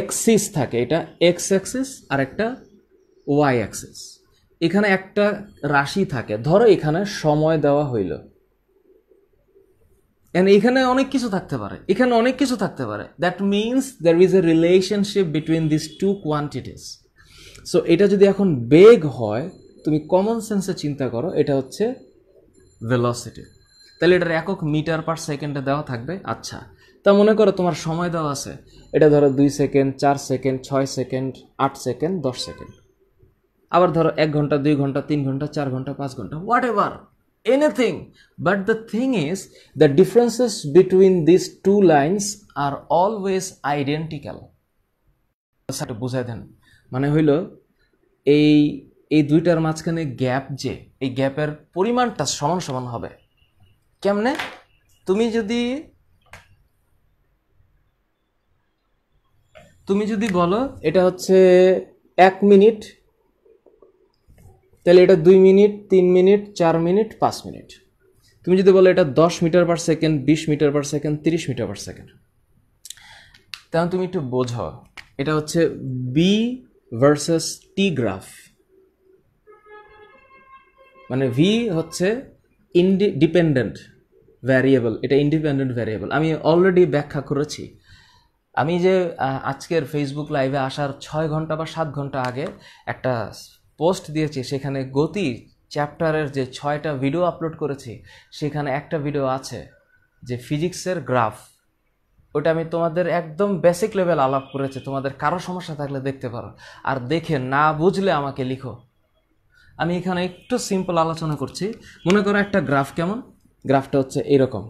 এক্সিস থাকে এটা এক্স অ্যাক্সিস আর একটা ওয়াই অ্যাক্সিস এখানে একটা রাশি থাকে ধরো এখানে সময় দেওয়া হইল অ্যান্ড এখানে অনেক কিছু থাকতে পারে এখানে অনেক কিছু থাকতে পারে that means there is a relationship between this two quantities so এটা যদি এখন বেগ হয় তুমি কমন সেন্সে চিন্তা করো এটা হচ্ছে ভেলোসিটি তাহলে এটার একক মিটার পার সেকেন্ডে দেওয়া থাকবে আচ্ছা তা মনে করো তোমার সময় দেওয়া আছে এটা ধরো দুই সেকেন্ড চার সেকেন্ড ছয় সেকেন্ড আট সেকেন্ড দশ সেকেন্ড আবার ধরো এক ঘন্টা দুই ঘন্টা তিন ঘন্টা চার ঘন্টা পাঁচ ঘন্টা whatever anything but the thing is the differences between this two lines are always identical বুঝাই দেন মানে হইল এই এই দুইটার মাঝখানে গ্যাপ যে এই গ্যাপের পরিমাণটা সমান সমান হবে কেমনে তুমি যদি তুমি যদি বলো এটা হচ্ছে এক মিনিট তাহলে এটা দুই মিনিট তিন মিনিট চার মিনিট পাঁচ মিনিট তুমি যদি বলো এটা দশ মিটার পার সেকেন্ড বিশ মিটার পার সেকেন্ড তিরিশ মিটার পার সেকেন্ড তাহলে তুমি একটু বোঝো এটা হচ্ছে বি ভার্সেস টি গ্রাফ মানে ভি হচ্ছে ইন্ডিপেন্ডেন্ট ভ্যারিয়েবল এটা ইন্ডিপেন্ডেন্ট ভ্যারিয়েবল আমি অলরেডি ব্যাখ্যা করেছি আমি যে আজকের ফেসবুক লাইভে আসার ছয় ঘন্টা বা সাত ঘন্টা আগে একটা পোস্ট দিয়েছি সেখানে গতি চ্যাপ্টারের যে ছয়টা ভিডিও আপলোড করেছি সেখানে একটা ভিডিও আছে যে ফিজিক্সের গ্রাফ ওটা আমি তোমাদের একদম বেসিক লেভেল আলাপ করেছি তোমাদের কারো সমস্যা থাকলে দেখতে পারো আর দেখে না বুঝলে আমাকে লিখো আমি এখানে একটু সিম্পল আলোচনা করছি মনে করো একটা গ্রাফ কেমন গ্রাফটা হচ্ছে এরকম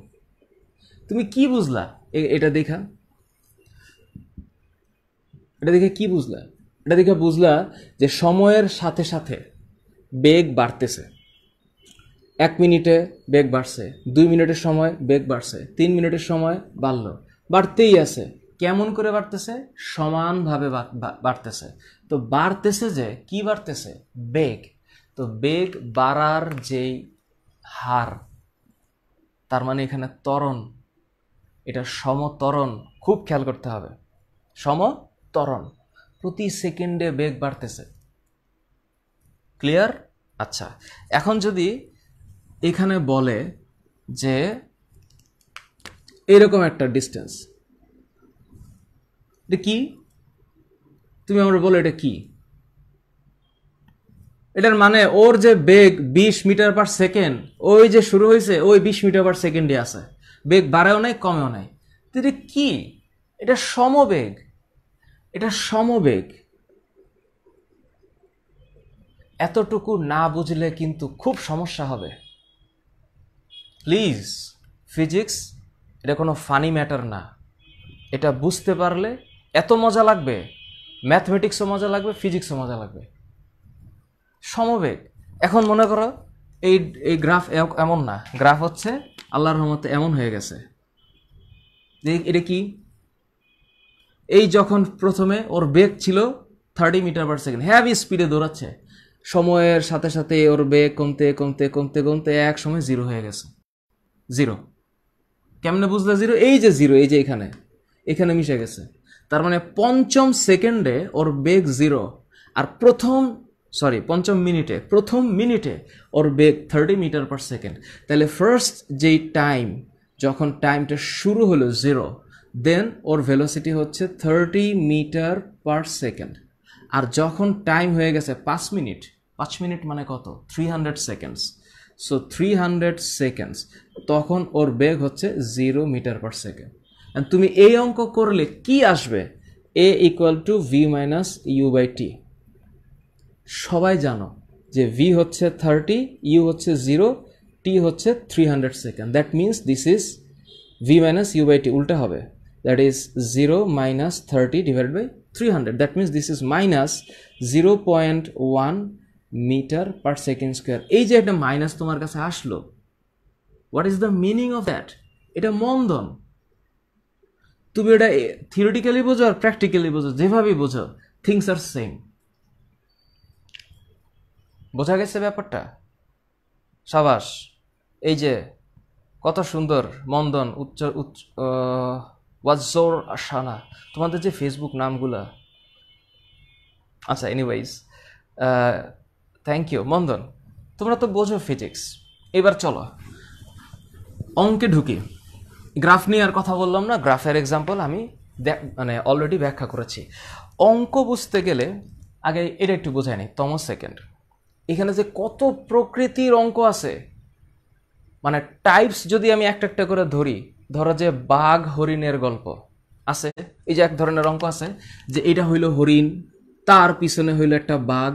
তুমি কি বুঝলা এটা দেখা এটা দেখে কি বুঝলা এটা দেখে বুঝলা যে সময়ের সাথে সাথে বেগ বাড়তেছে এক মিনিটে বেগ বাড়ছে দুই মিনিটের সময় বেগ বাড়ছে তিন মিনিটের সময় বাড়লো বাড়তেই আছে কেমন করে বাড়তেছে সমানভাবে বাড়তেছে তো বাড়তেছে যে কি বাড়তেছে বেগ তো বেগ বাড়ার যেই হার তার মানে এখানে ত্বরণ এটা সমতরণ খুব খেয়াল করতে হবে সমতরণ প্রতি সেকেন্ডে বেগ বাড়তেছে ক্লিয়ার আচ্ছা এখন যদি এখানে বলে যে এরকম একটা ডিস্টেন্স এটা কি তুমি আমরা বলো এটা কি এটার মানে ওর যে বেগ বিশ মিটার পার সেকেন্ড ওই যে শুরু হয়েছে ওই বিশ মিটার পার সেকেন্ডে আছে বেগ বাড়েও নাই কমেও নাই এটা কি এটা সমবেগ এটা সমবেগ এতটুকু না বুঝলে কিন্তু খুব সমস্যা হবে প্লিজ ফিজিক্স এটা কোনো ফানি ম্যাটার না এটা বুঝতে পারলে এত মজা লাগবে ম্যাথমেটিক্সও মজা লাগবে ফিজিক্সও মজা লাগবে সমবেগ এখন মনে করো এই এই গ্রাফ এমন না গ্রাফ হচ্ছে আল্লাহর রহমতে এমন হয়ে গেছে এটা কি এই যখন প্রথমে ওর বেগ ছিল thirty metre per second heavy স্পিডে দৌড়াচ্ছে সময়ের সাথে সাথে ওর বেগ কমতে কমতে কমতে কমতে এক সময় জিরো হয়ে গেছে জিরো কেমনে বুঝলে জিরো এই যে জিরো এই যে এখানে এখানে মিশে গেছে তার মানে পঞ্চম সেকেন্ডে ওর বেগ জিরো আর প্রথম সরি পঞ্চম মিনিটে প্রথম মিনিটে ওর বেগ থার্টি মিটার পার সেকেন্ড তাহলে ফার্স্ট যেই টাইম যখন টাইমটা শুরু হলো জিরো দেন ওর ভেলোসিটি হচ্ছে থার্টি মিটার পার সেকেন্ড আর যখন টাইম হয়ে গেছে পাঁচ মিনিট পাঁচ মিনিট মানে কত three hundred seconds so three hundred seconds তখন ওর বেগ হচ্ছে জিরো মিটার পার সেকেন্ড তুমি এই অঙ্ক করলে কি আসবে a equal to v minus you by t সবাই জানো যে ভি হচ্ছে থার্টি ইউ হচ্ছে জিরো টি হচ্ছে three hundred second that means this is v minus you by t উল্টা হবে that is zero minus thirty divide by three hundred that means this is minus zero point one metre per second square এই যে একটা minus তোমার কাছে আসলো what is the meaning of that এটা মন্দন তুমি এটা থিওরিটিক্যালি বোঝো আর প্র্যাকটিক্যালি বোঝো যেভাবেই বোঝো থিংস আর সেম বোঝা গেছে ব্যাপারটা সাবাস এই যে কত সুন্দর মন্দন উচ্চ উচ্চ ওয়াজোর আশানা তোমাদের যে ফেসবুক নামগুলা আচ্ছা এনিওয়াইজ থ্যাংক ইউ মন্দন তোমরা তো বোঝো ফিজিক্স এবার চলো অঙ্কে ঢুকি গ্রাফ নিয়ে আর কথা বললাম না গ্রাফের এক্সাম্পল আমি মানে অলরেডি ব্যাখ্যা করেছি অঙ্ক বুঝতে গেলে আগে এটা একটু বোঝায় নি তমো সেকেন্ড এখানে যে কত প্রকৃতির অঙ্ক আছে মানে টাইপস যদি আমি একটা একটা করে ধরি ধরো যে বাঘ হরিণের গল্প আছে এই যে এক ধরনের অঙ্ক আছে যে এটা হইল হরিণ তার পিছনে হইল একটা বাঘ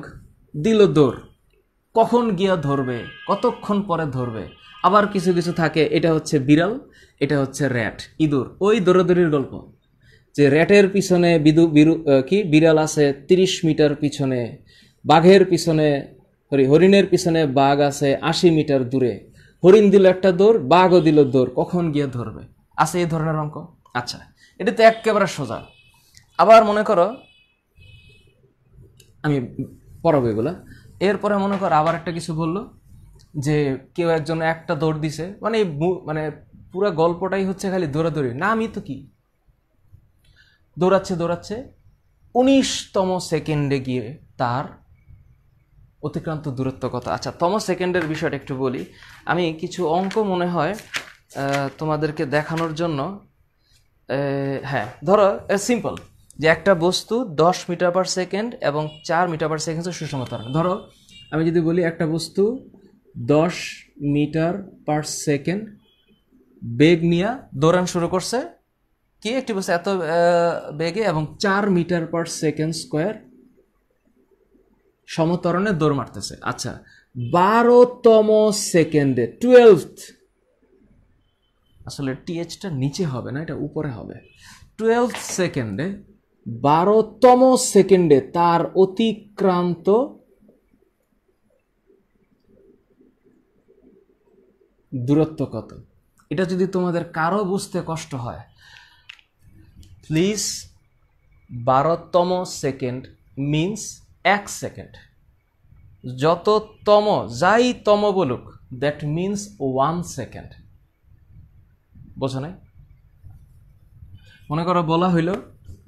দিল দৌড় কখন গিয়া ধরবে কতক্ষণ পরে ধরবে আবার কিছু কিছু থাকে এটা হচ্ছে বিড়াল এটা হচ্ছে র্যাট ইঁদুর ওই দৌড়াদৌড়ির গল্প যে র্যাটের পিছনে বিদু বিরু কি বিড়াল আছে তিরিশ মিটার পিছনে বাঘের পিছনে সরি হরিণের পিছনে বাঘ আছে আশি মিটার দূরে হরিণ দিল একটা দৌড় বাঘও দিল দৌড় কখন গিয়ে ধরবে আছে এই ধরনের অঙ্ক আচ্ছা এটা তো একেবারে সোজা আবার মনে করো আমি পড়াবো এগুলো এরপরে মনে করো আবার একটা কিছু বললো যে কেউ একজন একটা দৌড় দিছে মানে মানে পুরো গল্পটাই হচ্ছে খালি দৌড়াদৌড়ি না আমি তো কি দৌড়াচ্ছে দৌড়াচ্ছে উনিশতম সেকেন্ডে গিয়ে তার অতিক্রান্ত দূরত্ব কত আচ্ছা তম সেকেন্ডের বিষয়টা একটু বলি আমি কিছু অঙ্ক মনে হয় তোমাদেরকে দেখানোর জন্য হ্যাঁ ধরো সিম্পল যে একটা বস্তু দশ মিটার পার সেকেন্ড এবং চার মিটার পার সেকেন্ড সুষম ত্বরণ ধরো আমি যদি বলি একটা বস্তু দশ মিটার পার সেকেন্ড বেগ নিয়ে দৌড়ান শুরু করছে কি একটি বস্তু এত বেগে এবং চার মিটার পার সেকেন্ড স্কোয়ার সমতরণে দৌড় মারতেছে আচ্ছা বারোতম সেকেন্ডে টুয়েলভ আসলে টিএচটা নিচে হবে না এটা উপরে হবে টুয়েলভ সেকেন্ডে বারোতম সেকেন্ডে তার অতিক্রান্ত দূরত্ব কত এটা যদি তোমাদের কারো বুঝতে কষ্ট হয় প্লিজ বারোতম সেকেন্ড মিন্স এক সেকেন্ড যত তম যাই তম বলুক দ্যাট মিন্স ওয়ান সেকেন্ড বোঝো নাই মনে করো বলা হইল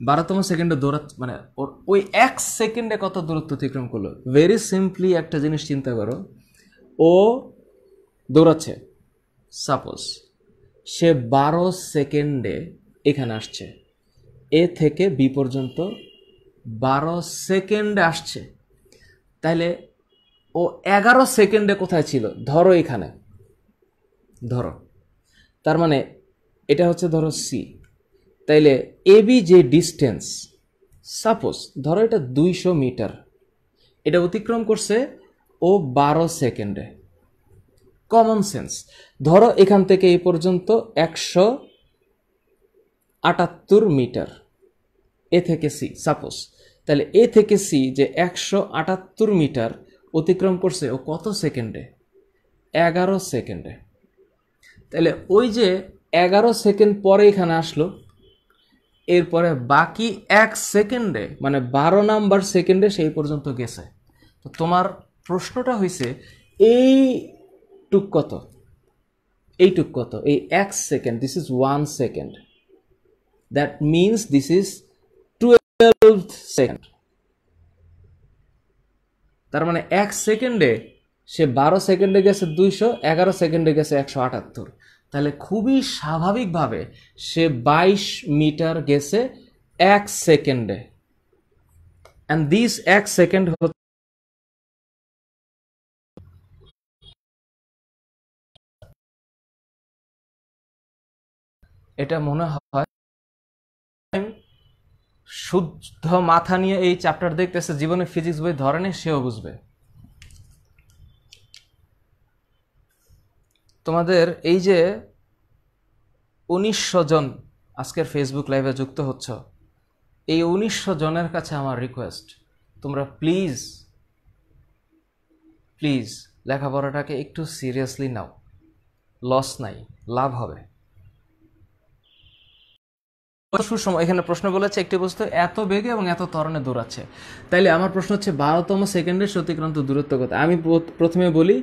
বারোতম সেকেন্ডে দৌড়া মানে ওর ওই এক সেকেন্ডে কত দূরত্ব অতিক্রম করলো ভেরি সিম্পলি একটা জিনিস চিন্তা করো ও দৌড়াচ্ছে সাপোজ সে বারো সেকেন্ডে এখানে আসছে এ থেকে বি পর্যন্ত বারো সেকেন্ডে আসছে তাহলে ও এগারো সেকেন্ডে কোথায় ছিল ধরো এখানে ধরো তার মানে এটা হচ্ছে ধরো সি তাইলে এ বি যে ডিস্টেন্স সাপোজ ধরো এটা দুইশো মিটার এটা অতিক্রম করছে ও বারো সেকেন্ডে কমন সেন্স ধরো এখান থেকে এই পর্যন্ত একশো আটাত্তর মিটার এ থেকে সি সাপোজ তাহলে এ থেকে সি যে একশো আটাত্তর মিটার অতিক্রম করছে ও কত সেকেন্ডে এগারো সেকেন্ডে তাহলে ওই যে এগারো সেকেন্ড পরে এখানে আসলো এরপরে বাকি এক সেকেন্ডে মানে বারো নাম্বার সেকেন্ডে সেই পর্যন্ত গেছে তো তোমার প্রশ্নটা হয়েছে এই টুক কত এইটুক কত এই এক second this is one second that means this is twelve second তার মানে এক সেকেন্ডে সে বারো সেকেন্ডে গেছে দুইশো এগারো সেকেন্ডে গেছে একশো আটাত্তর তাহলে খুবই স্বাভাবিকভাবে সে বাইশ মিটার গেছে এক সেকেন্ডে অ্যান্ড দিস এক সেকেন্ড হচ্ছে এটা মনে হয় শুদ্ধ মাথা নিয়ে এই চ্যাপ্টার দেখতেছে জীবনে ফিজিক্স বই ধরেনি সেও বুঝবে তোমাদের এই যে উনিশশো জন আজকের ফেসবুক লাইভে যুক্ত হচ্ছ এই উনিশশো জনের কাছে আমার রিকোয়েস্ট তোমরা প্লিজ প্লিজ লেখাপড়াটাকে একটু সিরিয়াসলি নাও লস নাই লাভ হবে সুষম এখানে প্রশ্ন বলেছে একটি বস্তু এত বেগে এবং এত ত্বরণে দৌড়াচ্ছে তাইলে আমার প্রশ্ন হচ্ছে বারোতম সেকেন্ডের অতিক্রান্ত দূরত্ব কত আমি প্রথমে বলি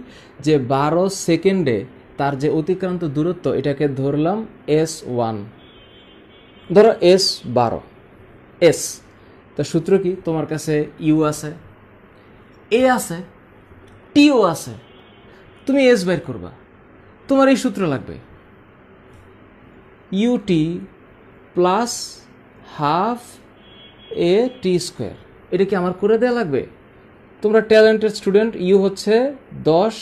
যে বারো সেকেন্ডে তার যে অতিক্রান্ত দূরত্ব এটাকে ধরলাম এস ওয়ান ধরো এস বারো এস তো সূত্র কি তোমার কাছে ইউ আছে এ আছে টিও আছে তুমি এস বাইর করবা তোমার এই সূত্র লাগবে ইউটি প্লাস হাফ এ টি স্কোয়ার এটা কি আমার করে দেওয়া লাগবে তোমরা ট্যালেন্টেড স্টুডেন্ট ইউ হচ্ছে দশ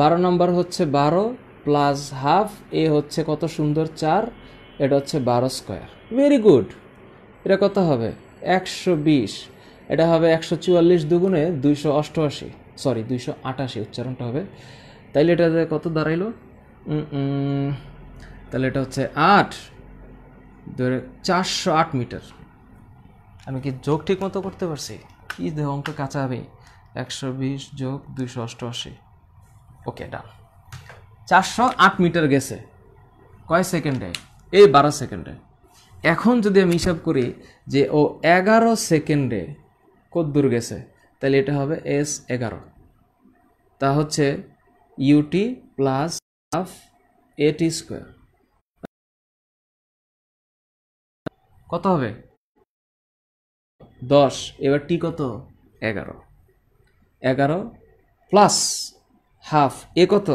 বারো নম্বর হচ্ছে বারো প্লাস হাফ এ হচ্ছে কত সুন্দর চার এটা হচ্ছে বারো স্কোয়ার ভেরি গুড এটা কত হবে একশো বিশ এটা হবে একশো চুয়াল্লিশ দুগুণে দুইশো অষ্টআশি সরি দুইশো আটাশি উচ্চারণটা হবে তাইলে এটা কত দাঁড়াইলো তাহলে এটা হচ্ছে আট ধরে চারশো আট মিটার আমি কি যোগ ঠিক মতো করতে পারছি কী দেহ অঙ্ক কাঁচা হবে একশো বিশ যোগ দুইশো অষ্টআশি ওকে ডান চারশো আট মিটার গেছে কয় সেকেন্ডে এই বারো সেকেন্ডে এখন যদি আমি হিসাব করি যে ও এগারো সেকেন্ডে কদ্দূর গেছে তাহলে এটা হবে এস এগারো তা হচ্ছে ইউটি প্লাস হাফ এটি স্কোয়ার কত হবে দশ এবার টি কত এগারো এগারো প্লাস হাফ এ কত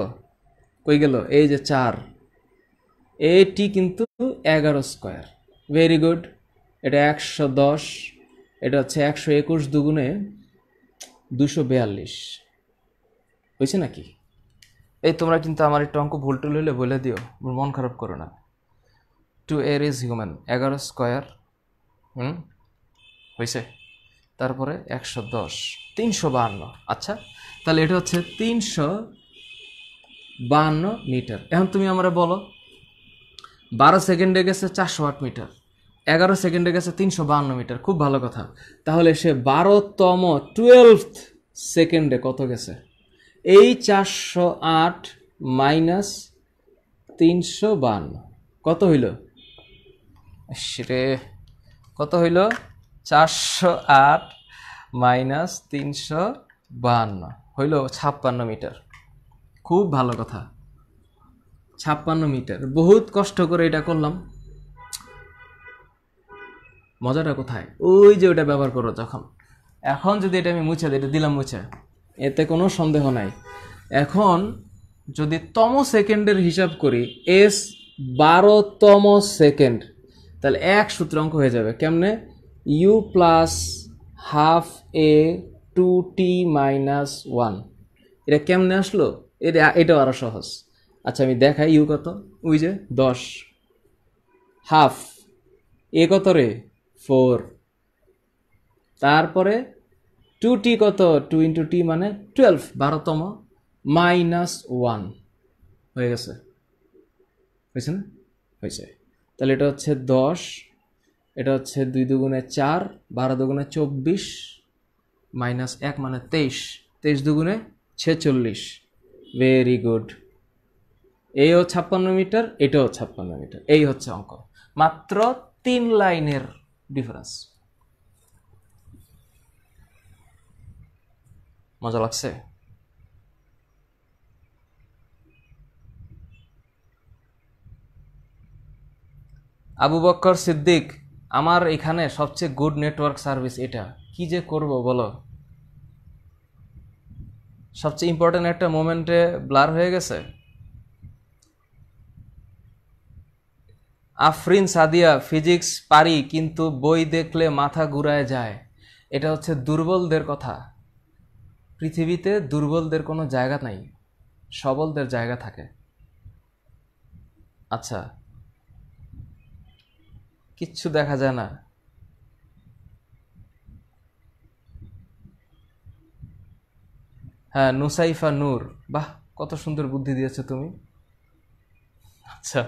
কই গেল এই যে চার এটি কিন্তু এগারো স্কোয়ার ভেরি গুড এটা একশো দশ এটা হচ্ছে একশো একুশ দুগুণে দুশো বিয়াল্লিশ হয়েছে নাকি এই তোমরা কিন্তু আমার একটু অঙ্ক ভুল টুল হলে বলে দিও মন খারাপ করো না টু এর ইজ হিউম্যান এগারো স্কোয়ার হুম হয়েছে তারপরে একশো দশ তিনশো বাহান্ন আচ্ছা তাহলে এটা হচ্ছে তিনশো বাহান্ন মিটার এখন তুমি আমরা বলো বারো সেকেন্ডে গেছে চারশো আট মিটার এগারো সেকেন্ডে গেছে তিনশো বাহান্ন মিটার খুব ভালো কথা তাহলে সে বারোতম টুয়েলভ সেকেন্ডে কত গেছে এই চারশো আট মাইনাস তিনশো বাহান্ন কত হইল সেটা কত হইল চারশো আট মাইনাস তিনশো বাহান্ন হইল ছাপ্পান্ন মিটার খুব ভালো কথা ছাপ্পান্ন মিটার বহুত কষ্ট করে এটা করলাম মজাটা কোথায় ওই যে ওটা ব্যবহার করো যখন এখন যদি এটা আমি মুছে দিই এটা দিলাম মুছে এতে কোনো সন্দেহ নাই এখন যদি তম সেকেন্ডের হিসাব করি এস বারোতম সেকেন্ড তাহলে এক সূত্র অঙ্ক হয়ে যাবে কেমনে ইউ প্লাস হাফ এ টু টি মাইনাস ওয়ান এটা কেমনে আসলো এটা এটাও আরও সহজ আচ্ছা আমি দেখাই ইউ কত ওই যে দশ হাফ এ কত রে ফোর তারপরে টু টি কত টু ইন্টু টি মানে টুয়েলভ বারোতম মাইনাস ওয়ান হয়ে গেছে হয়েছে না হয়েছে তাহলে এটা হচ্ছে দশ এটা হচ্ছে দুই দুগুণে চার বারো দুগুণে চব্বিশ মাইনাস এক মানে তেইশ তেইশ দুগুণে ছেচল্লিশ ভেরি গুড এইও ছাপ্পান্ন মিটার এটাও ছাপ্পান্ন মিটার এই হচ্ছে অঙ্ক মাত্র তিন লাইনের ডিফারেন্স মজা লাগছে আবু বক্কর সিদ্দিক আমার এখানে সবচেয়ে গুড নেটওয়ার্ক সার্ভিস এটা কি যে করব বলো সবচেয়ে ইম্পর্ট্যান্ট একটা মোমেন্টে ব্লার হয়ে গেছে আফরিন সাদিয়া ফিজিক্স পারি কিন্তু বই দেখলে মাথা ঘুরায় যায় এটা হচ্ছে দুর্বলদের কথা পৃথিবীতে দুর্বলদের কোনো জায়গা নাই সবলদের জায়গা থাকে আচ্ছা কিচ্ছু দেখা যায় না হ্যাঁ নুসাইফা নূর বাহ কত সুন্দর বুদ্ধি দিয়েছো তুমি আচ্ছা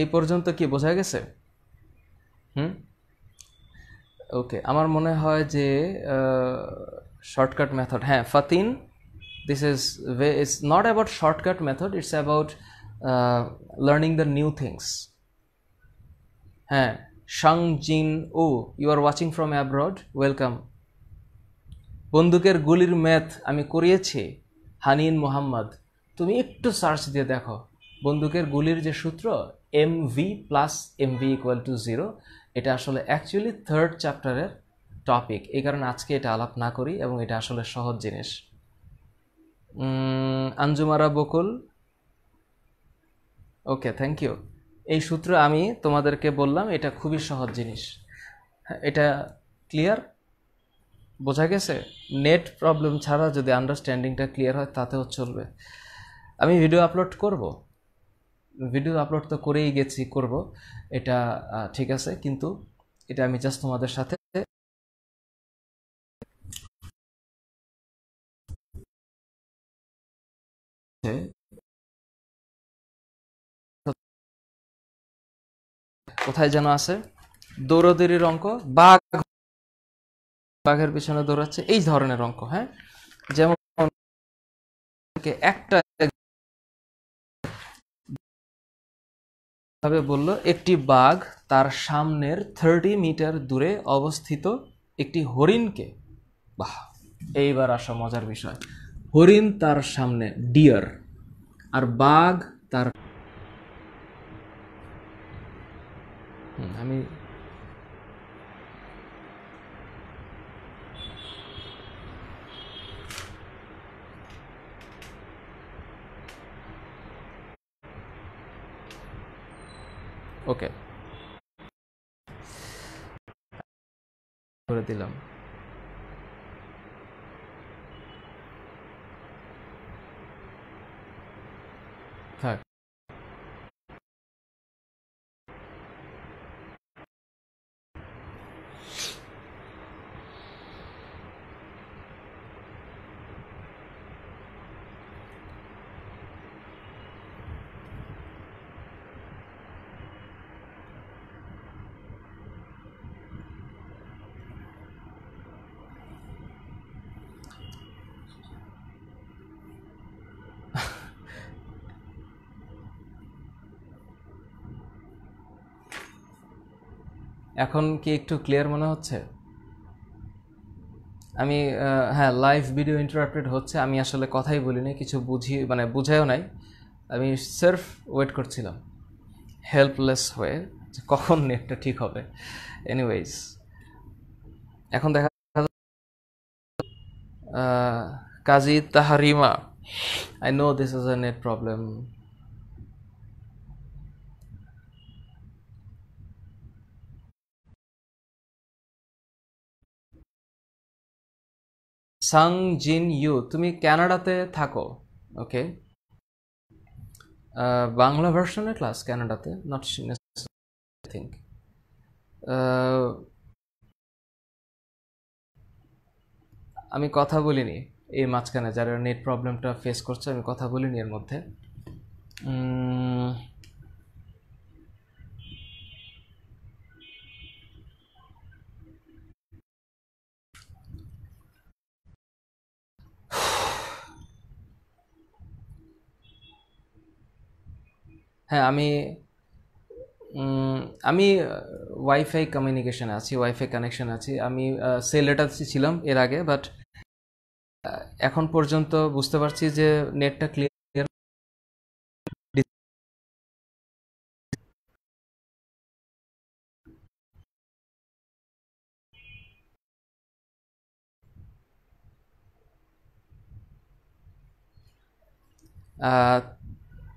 এই পর্যন্ত কি বোঝা গেছে হুম ওকে আমার মনে হয় যে শর্টকাট মেথড হ্যাঁ Fatin this is it's not about shortcut method it's about learning the new things হ্যাঁ সাং জিন ও you are watching from abroad welcome বন্দুকের গুলির ম্যাথ আমি করিয়েছি হানিন মোহাম্মদ তুমি একটু সার্চ দিয়ে দেখো বন্দুকের গুলির যে সূত্র M V plus M V equal to zero এটা আসলে অ্যাকচুয়ালি থার্ড চ্যাপ্টারের টপিক এই কারণে আজকে এটা আলাপ না করি এবং এটা আসলে সহজ জিনিস আঞ্জুমারা বকুল ওকে থ্যাংক ইউ এই সূত্র আমি তোমাদেরকে বললাম এটা খুবই সহজ জিনিস এটা ক্লিয়ার বোঝা গেছে নেট প্রবলেম ছাড়া যদি আন্ডারস্ট্যান্ডিংটা ক্লিয়ার হয় তাতেও চলবে আমি ভিডিও আপলোড করব ভিডিও আপলোড তো করেই গেছি করব এটা ঠিক আছে কিন্তু এটা আমি জাস্ট তোমাদের সাথে কোথায় যেন আছে দৌড়দেরির অঙ্ক বাঘ বাঘের পিছনে দৌড়াচ্ছে এই ধরনের অঙ্ক হ্যাঁ যেমন একটা ভাবে বলল একটি বাঘ তার সামনের থার্টি মিটার দূরে অবস্থিত একটি হরিণকে বাহ এইবার আসা মজার বিষয় হরিণ তার সামনে ডিয়ার আর বাঘ 嗯，他们。OK。不惹你了。এখন কি একটু ক্লিয়ার মনে হচ্ছে আমি হ্যাঁ লাইভ ভিডিও ইন্টারাপ্টেড হচ্ছে আমি আসলে কথাই বলিনি কিছু বুঝি মানে বুঝায়ও নাই আমি সেলফ ওয়েট করছিলাম হেল্পলেস হয়ে কখন নেটটা ঠিক হবে এনিওয়েজ এখন দেখা Kazi Taharima I know this is a net problem সাং জিন ইউ তুমি ক্যানাডাতে থাকো ওকে uh, বাংলা ভার্সনের ক্লাস ক্যানাডাতে নট থিঙ্ক আমি কথা বলিনি এই মাঝখানে যারা নেট প্রবলেমটা ফেস করছে আমি কথা বলিনি এর মধ্যে হ্যাঁ আমি আমি ওয়াইফাই কমিউনিকেশন আছি ওয়াইফাই কানেকশন আছি আমি সেল ডেটাতে ছিলাম এর আগে বাট এখন পর্যন্ত বুঝতে পারছি যে নেটটা ক্লিয়ার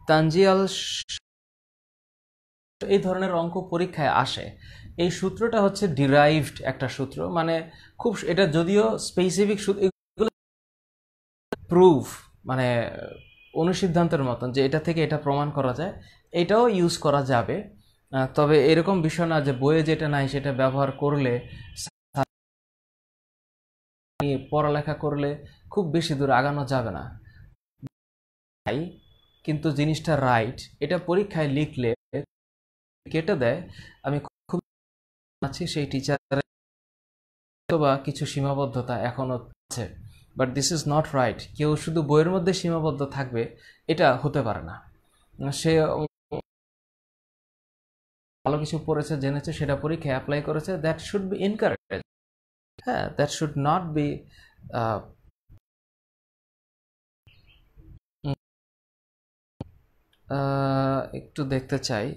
তানজিয়াল এই ধরনের অঙ্ক পরীক্ষায় আসে এই সূত্রটা হচ্ছে ডিরাইভড একটা সূত্র মানে খুব এটা যদিও স্পেসিফিক প্রুফ মানে অনুসিদ্ধান্তের মতন যে এটা থেকে এটা প্রমাণ করা যায় এটাও ইউজ করা যাবে তবে এরকম বিষয় না যে বইয়ে যেটা নাই সেটা ব্যবহার করলে পড়ালেখা করলে খুব বেশি দূর আগানো যাবে না কিন্তু জিনিসটা রাইট এটা পরীক্ষায় লিখলে কেটে দেয় আমি খুব আছি সেই টিচারের বা কিছু সীমাবদ্ধতা এখনও আছে but this is not right কেউ শুধু বইয়ের মধ্যে সীমাবদ্ধ থাকবে এটা হতে পারে না সে ভালো কিছু পড়েছে জেনেছে সেটা পরীক্ষায় অ্যাপ্লাই করেছে দ্যাট শুড বি এনকারেজ হ্যাঁ দ্যাট শুড নট বি একটু দেখতে চাই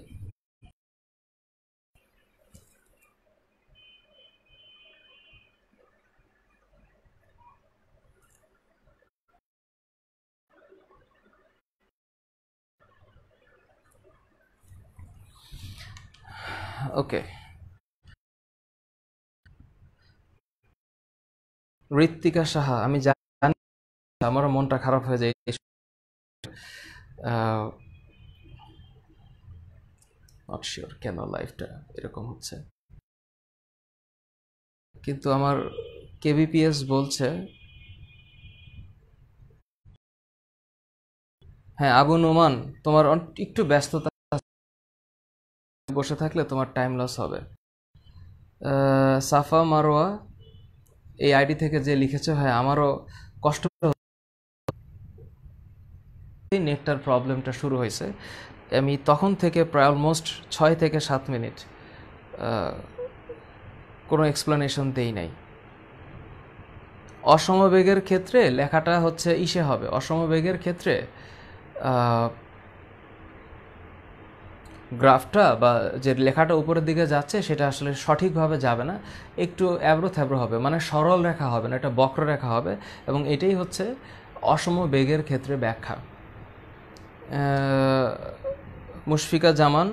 ওকে ঋত্বিকা সাহা আমি জানি আমার মনটা খারাপ হয়ে যায় শিওর কেন লাইফটা এরকম হচ্ছে কিন্তু আমার কেবিপিএস বলছে হ্যাঁ আবু নোমান তোমার একটু ব্যস্ততা বসে থাকলে তোমার টাইম লস হবে সাফা মারোয়া এই আইডি থেকে যে লিখেছে হয় আমারও কষ্ট নেটটার প্রবলেমটা শুরু হয়েছে আমি তখন থেকে প্রায় অলমোস্ট ছয় থেকে সাত মিনিট কোনো এক্সপ্লেনেশন দেই নাই অসমবেগের ক্ষেত্রে লেখাটা হচ্ছে ইসে হবে অসমবেগের ক্ষেত্রে গ্রাফটা বা যে লেখাটা উপরের দিকে যাচ্ছে সেটা আসলে সঠিকভাবে যাবে না একটু অ্যাব্রো থ্যাব্রো হবে মানে সরল রেখা হবে না একটা বক্র রেখা হবে এবং এটাই হচ্ছে অসম বেগের ক্ষেত্রে ব্যাখ্যা মুশফিকা জামান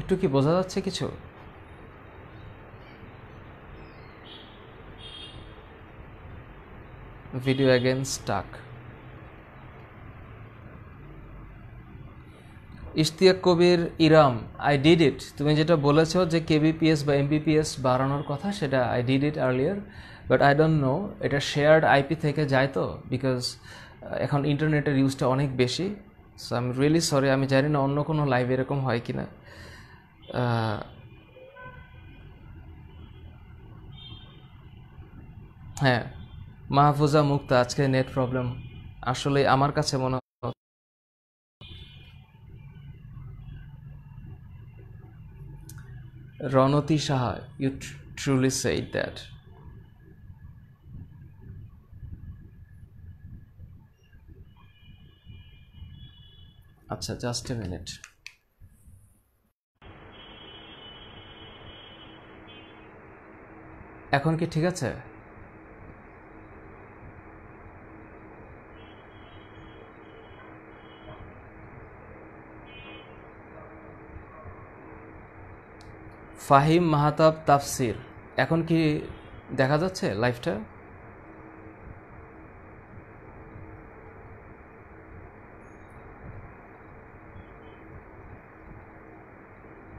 একটু কি বোঝা যাচ্ছে কিছু video again stuck Ishtiaq Kabir Iram I did it তুমি যেটা বলেছ যে কেবিপিএস বা এমবিপিএস বাড়ানোর কথা সেটা I did it earlier but I don't know এটা শেয়ার্ড আইপি থেকে যায় তো বিকজ এখন ইন্টারনেটের ইউজটা অনেক বেশি so I am really sorry আমি জানি না অন্য কোনো লাইভ এরকম হয় কি না হ্যাঁ মাহফুজা মুক্তা আজকে নেট প্রবলেম আসলে আমার কাছে মনে রণতি সাহা ইউ ট্রুলি সেই দ্যাট আচ্ছা জাস্ট এ মিনিট এখন কি ঠিক আছে ফাহিম মাহাতাব তাফসির এখন কি দেখা যাচ্ছে লাইফটা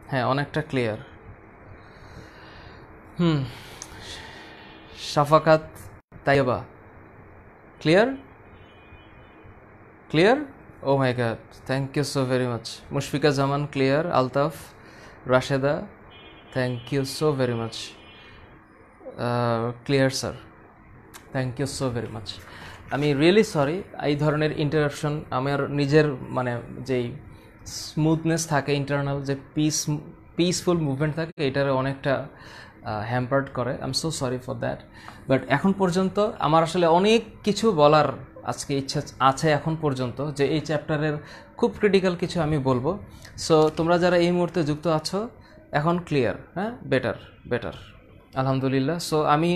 হ্যাঁ অনেকটা clear hmm Shafaqat Taiba clear clear oh my God thank you so very much Mushfika Zaman clear Altaf Rasheda thank you so very much clear sir thank you so very much আমি রিয়েলি সরি এই ধরনের ইন্টারাকশন আমার নিজের মানে যেই স্মুথনেস থাকে ইন্টারনাল যে পিস পিসফুল মুভমেন্ট থাকে এটার অনেকটা হ্যাম্পার্ড করে I am so sorry for that but এখন পর্যন্ত আমার আসলে অনেক কিছু বলার আজকে ইচ্ছা আছে এখন পর্যন্ত যে এই চ্যাপ্টারের খুব ক্রিটিক্যাল কিছু আমি বলবো সো তোমরা যারা এই মুহূর্তে যুক্ত আছো এখন ক্লিয়ার হ্যাঁ বেটার বেটার আলহামদুলিল্লাহ সো আমি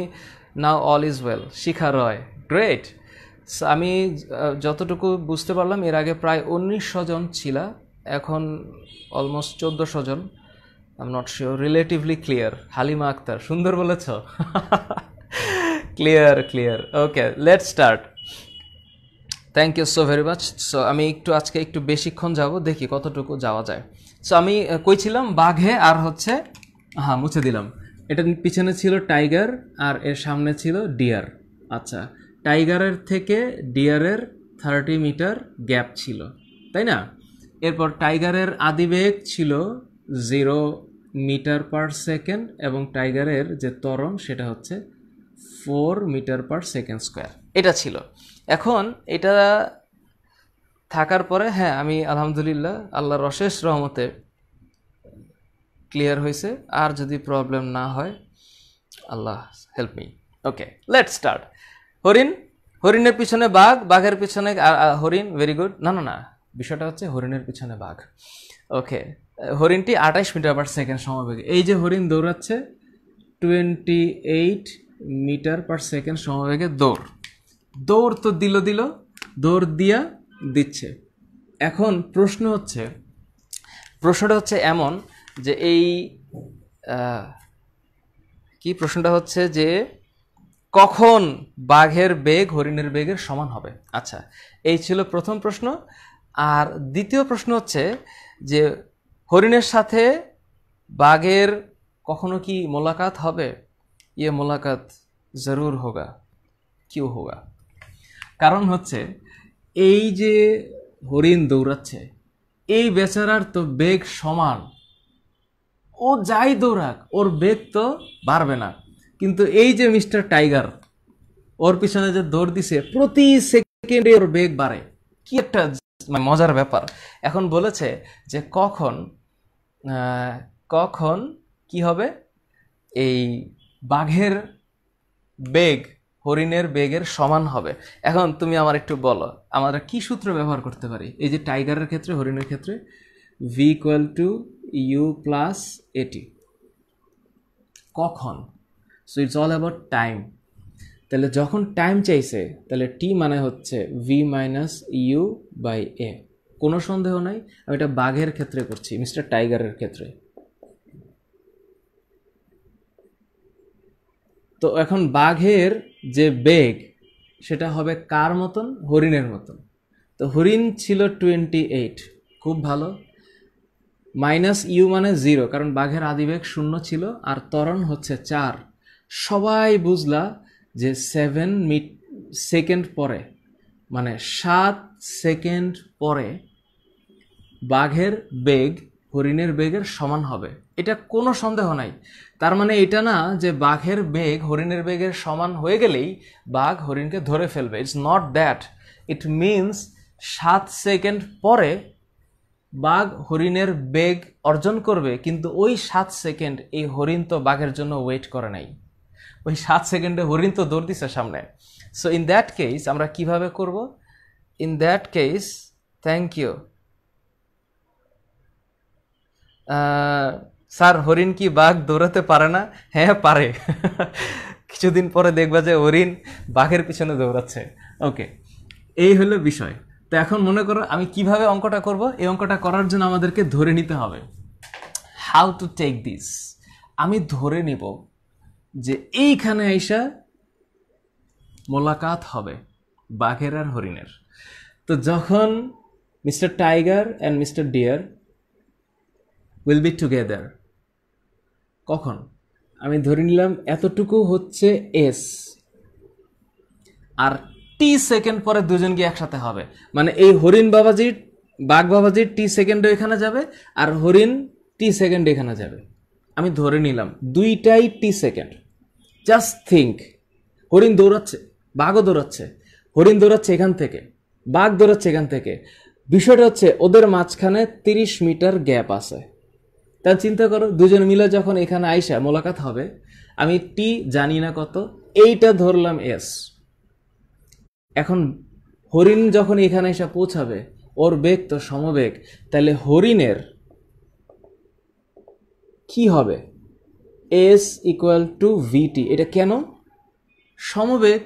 now all is well Shikha Roy great আমি যতটুকু বুঝতে পারলাম এর আগে প্রায় উনিশশো জন ছিল এখন অলমোস্ট চোদ্দোশো জন am not sure relatively clear Halima Akter সুন্দর বলেছ clear clear okay let start thank you so very much so আমি একটু আজকে একটু বেশিক্ষণ যাব দেখি কতটুকু যাওয়া যায় সো আমি কইছিলাম বাঘে আর হচ্ছে হ্যাঁ মুছে দিলাম এটা পিছনে ছিল টাইগার আর এর সামনে ছিল ডিয়ার আচ্ছা টাইগারের থেকে ডিয়ারের থার্টি মিটার গ্যাপ ছিল তাই না এরপর টাইগারের আদিবেগ ছিল জিরো মিটার পার সেকেন্ড এবং টাইগারের যে তরম সেটা হচ্ছে four metre per second square এটা ছিল এখন এটা থাকার পরে হ্যাঁ আমি আলহামদুলিল্লাহ আল্লাহর অশেষ রহমতে ক্লিয়ার হয়েছে আর যদি প্রবলেম না হয় Allah help me okay let start হরিণ হরিণের পিছনে বাঘ বাঘের পিছনে হরিণ ভেরি গুড না না না বিষয়টা হচ্ছে হরিণের পিছনে বাঘ ওকে হরিণটি আঠাইশ মিটার পার সেকেন্ড সমবেগে এই যে হরিণ দৌড়াচ্ছে twenty eight metre per second সমবেগে দৌড় দৌড় তো দিল দিল দৌড় দিয়া দিচ্ছে এখন প্রশ্ন হচ্ছে প্রশ্নটা হচ্ছে এমন যে এই কি প্রশ্নটা হচ্ছে যে কখন বাঘের বেগ হরিণের বেগের সমান হবে আচ্ছা এই ছিল প্রথম প্রশ্ন আর দ্বিতীয় প্রশ্ন হচ্ছে যে হরিণের সাথে বাঘের কখনো কি মোলাকাত হবে ইয়ে মোলাকাত জরুর হোগা কিউ হোগা কারণ হচ্ছে এই যে হরিণ দৌড়াচ্ছে এই বেচারার তো বেগ সমান ও যাই দৌড়াক ওর বেগ তো বাড়বে না কিন্তু এই যে মিস্টার টাইগার ওর পিছনে যে দৌড় দিছে প্রতি সেকেন্ডে ওর বেগ বাড়ে কি একটা মানে মজার ব্যাপার এখন বলেছে যে কখন কখন কি হবে এই বাঘের বেগ হরিণের বেগের সমান হবে এখন তুমি আমার একটু বলো আমরা কি সূত্র ব্যবহার করতে পারি এই যে টাইগারের ক্ষেত্রে হরিণের ক্ষেত্রে V equal to you plus A T কখন so it's all about time তাহলে যখন টাইম চাইছে তাহলে টি মানে হচ্ছে V minus you by A কোনো সন্দেহ নাই আমি এটা বাঘের ক্ষেত্রে করছি মিস্টার টাইগারের ক্ষেত্রে তো এখন বাঘের যে বেগ সেটা হবে কার মতন হরিণের মতন তো হরিণ ছিল টোয়েন্টি এইট খুব ভালো মাইনাস ইউ মানে জিরো কারণ বাঘের আদিবেগ শূন্য ছিল আর ত্বরণ হচ্ছে চার সবাই বুঝলা যে সেভেন মিট সেকেন্ড পরে মানে সাত সেকেন্ড পরে বাঘের বেগ হরিণের বেগের সমান হবে এটা কোনো সন্দেহ নাই তার মানে এটা না যে বাঘের বেগ হরিণের বেগের সমান হয়ে গেলেই বাঘ হরিণকে ধরে ফেলবে it's not that it means সাত সেকেন্ড পরে বাঘ হরিণের বেগ অর্জন করবে কিন্তু ওই সাত সেকেন্ড এই হরিণ তো বাঘের জন্য ওয়েট করে নাই ওই সাত সেকেন্ডে হরিণ তো দৌড় দিছে সামনে সো ইন দ্যাট কেস আমরা কিভাবে করব in that case thank you sir হরিণ কি বাঘ দৌড়াতে পারে না হ্যাঁ পারে কিছুদিন পরে দেখবা যে হরিণ বাঘের পিছনে দৌড়াচ্ছে ওকে এই হলো বিষয় তো এখন মনে করো আমি কিভাবে অঙ্কটা করব এই অঙ্কটা করার জন্য আমাদেরকে ধরে নিতে হবে হাউ টু টেক দিস আমি ধরে নিব যে এইখানে আইসা মোলাকাত হবে বাঘের আর হরিণের তো যখন mister tiger and mister deer will be together কখন আমি ধরে নিলাম এতটুকু হচ্ছে এস আর টি সেকেন্ড পরে দুজন গিয়ে একসাথে হবে মানে এই হরিণ বাবাজির বাঘ বাবাজির টি সেকেন্ডও এখানে যাবে আর হরিণ টি সেকেন্ড এখানে যাবে আমি ধরে নিলাম দুইটাই টি সেকেন্ড জাস্ট থিঙ্ক হরিণ দৌড়াচ্ছে বাঘও দৌড়াচ্ছে হরিণ দৌড়াচ্ছে এখান থেকে বাঘ দৌড়াচ্ছে এখান থেকে বিষয়টা হচ্ছে ওদের মাঝখানে তিরিশ মিটার গ্যাপ আছে তা চিন্তা করো দুজন মিলে যখন এখানে আইসা মোলাকাত হবে আমি টি জানি না কত এইটা ধরলাম এস এখন হরিণ যখন এখানে এসে পৌঁছাবে ওর বেগ তো সমবেগ তাহলে হরিণের কি হবে এস ইকুয়াল টু ভিটি এটা কেন সমবেগ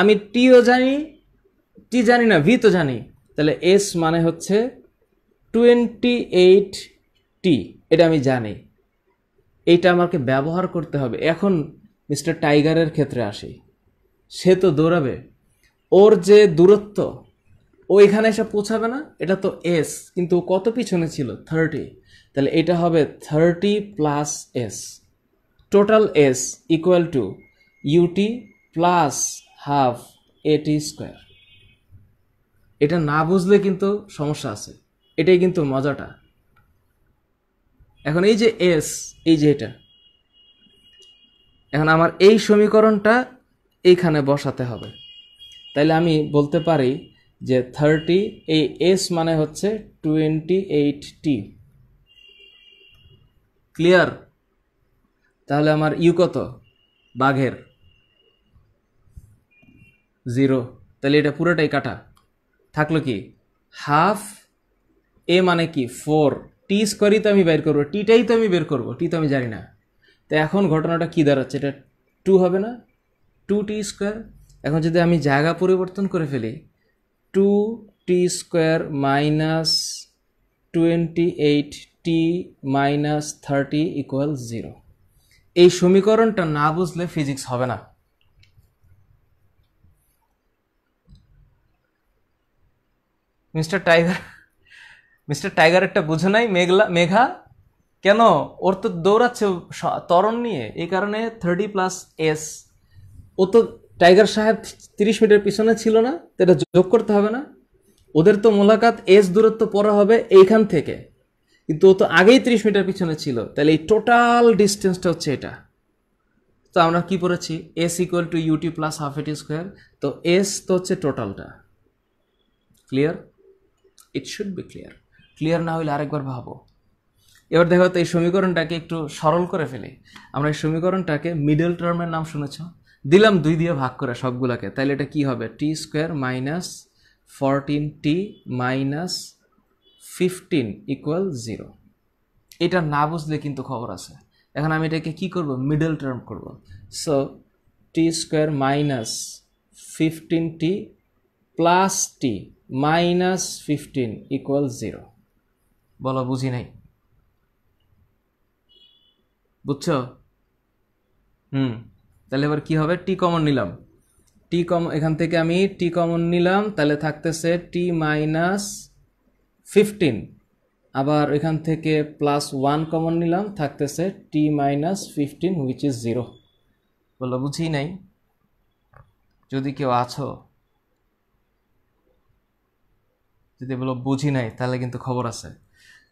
আমি টিও জানি টি জানি না ভি তো জানি তাহলে এস মানে হচ্ছে টোয়েন্টি এইট টি এটা আমি জানি এইটা আমাকে ব্যবহার করতে হবে এখন মিস্টার টাইগারের ক্ষেত্রে আসি সে তো দৌড়াবে ওর যে দূরত্ব ও এখানে এসে পৌঁছাবে না এটা তো এস কিন্তু কত পিছনে ছিল থার্টি তাহলে এটা হবে thirty plus S total S equal to UT plus half এটি স্কোয়ার এটা না বুঝলে কিন্তু সমস্যা আছে এটাই কিন্তু মজাটা এখন এই যে এস এই যে এটা এখন আমার এই সমীকরণটা এইখানে বসাতে হবে তাইলে আমি বলতে পারি যে থার্টি এই এস মানে হচ্ছে টোয়েন্টি এইট টি ক্লিয়ার তাহলে আমার ইউ কত বাঘের জিরো তাহলে এটা পুরোটাই কাটা থাকলো কি হাফ এ মানে কি ফোর টি স্কোয়ারই তো আমি বের করবো টিটাই তো আমি বের করবো টি তো আমি জানি না তো এখন ঘটনাটা কী দাঁড়াচ্ছে এটা টু হবে না টু টি স্কোয়ার এখন যদি আমি জায়গা পরিবর্তন করে ফেলি two t square minus twenty eight t minus thirty equal zero এই সমীকরণটা না বুঝলে ফিজিক্স হবে না মিস্টার টাইগার মিস্টার টাইগারেরটা বুঝে নাই মেঘলা মেঘা কেন ওর তো দৌড়াচ্ছে তরণ নিয়ে এই কারণে থার্টি প্লাস এস ও তো টাইগার সাহেব তিরিশ মিটার পিছনে ছিল না তো এটা যোগ করতে হবে না ওদের তো মোলাকাত এস দূরত্ব পড়া হবে এইখান থেকে কিন্তু ও তো আগেই তিরিশ মিটার পিছনে ছিল তাহলে এই টোটাল ডিস্টেন্সটা হচ্ছে এটা তো আমরা কি পড়েছি S equal to UT plus half এটি স্কোয়ার তো এস তো হচ্ছে টোটালটা clear it should be clear clear না হলে আরেকবার ভাবো এবার দেখো তো এই সমীকরণটাকে একটু সরল করে ফেলি আমরা এই সমীকরণটাকে মিডল টার্মের নাম শুনেছ দিলাম দুই দিয়ে ভাগ করে সবগুলোকে তাহলে এটা কি হবে t square minus fourteen t minus fifteen equal zero এটা না বুঝলে কিন্তু খবর আছে এখন আমি এটাকে কি করব মিডল টার্ম করব so T square minus fifteen T plus T minus fifteen equal জিরো বলো বুঝি নাই বুঝছো হুম তাহলে এবার কি হবে টি কমন নিলাম টি কম এখান থেকে আমি টি কমন নিলাম তাহলে থাকতেছে টি মাইনাস ফিফটিন আবার এখান থেকে প্লাস ওয়ান কমন নিলাম থাকতেছে T minus fifteen which is zero বলো বুঝি নাই যদি কেউ আছো যদি বলো বুঝি নাই তাহলে কিন্তু খবর আছে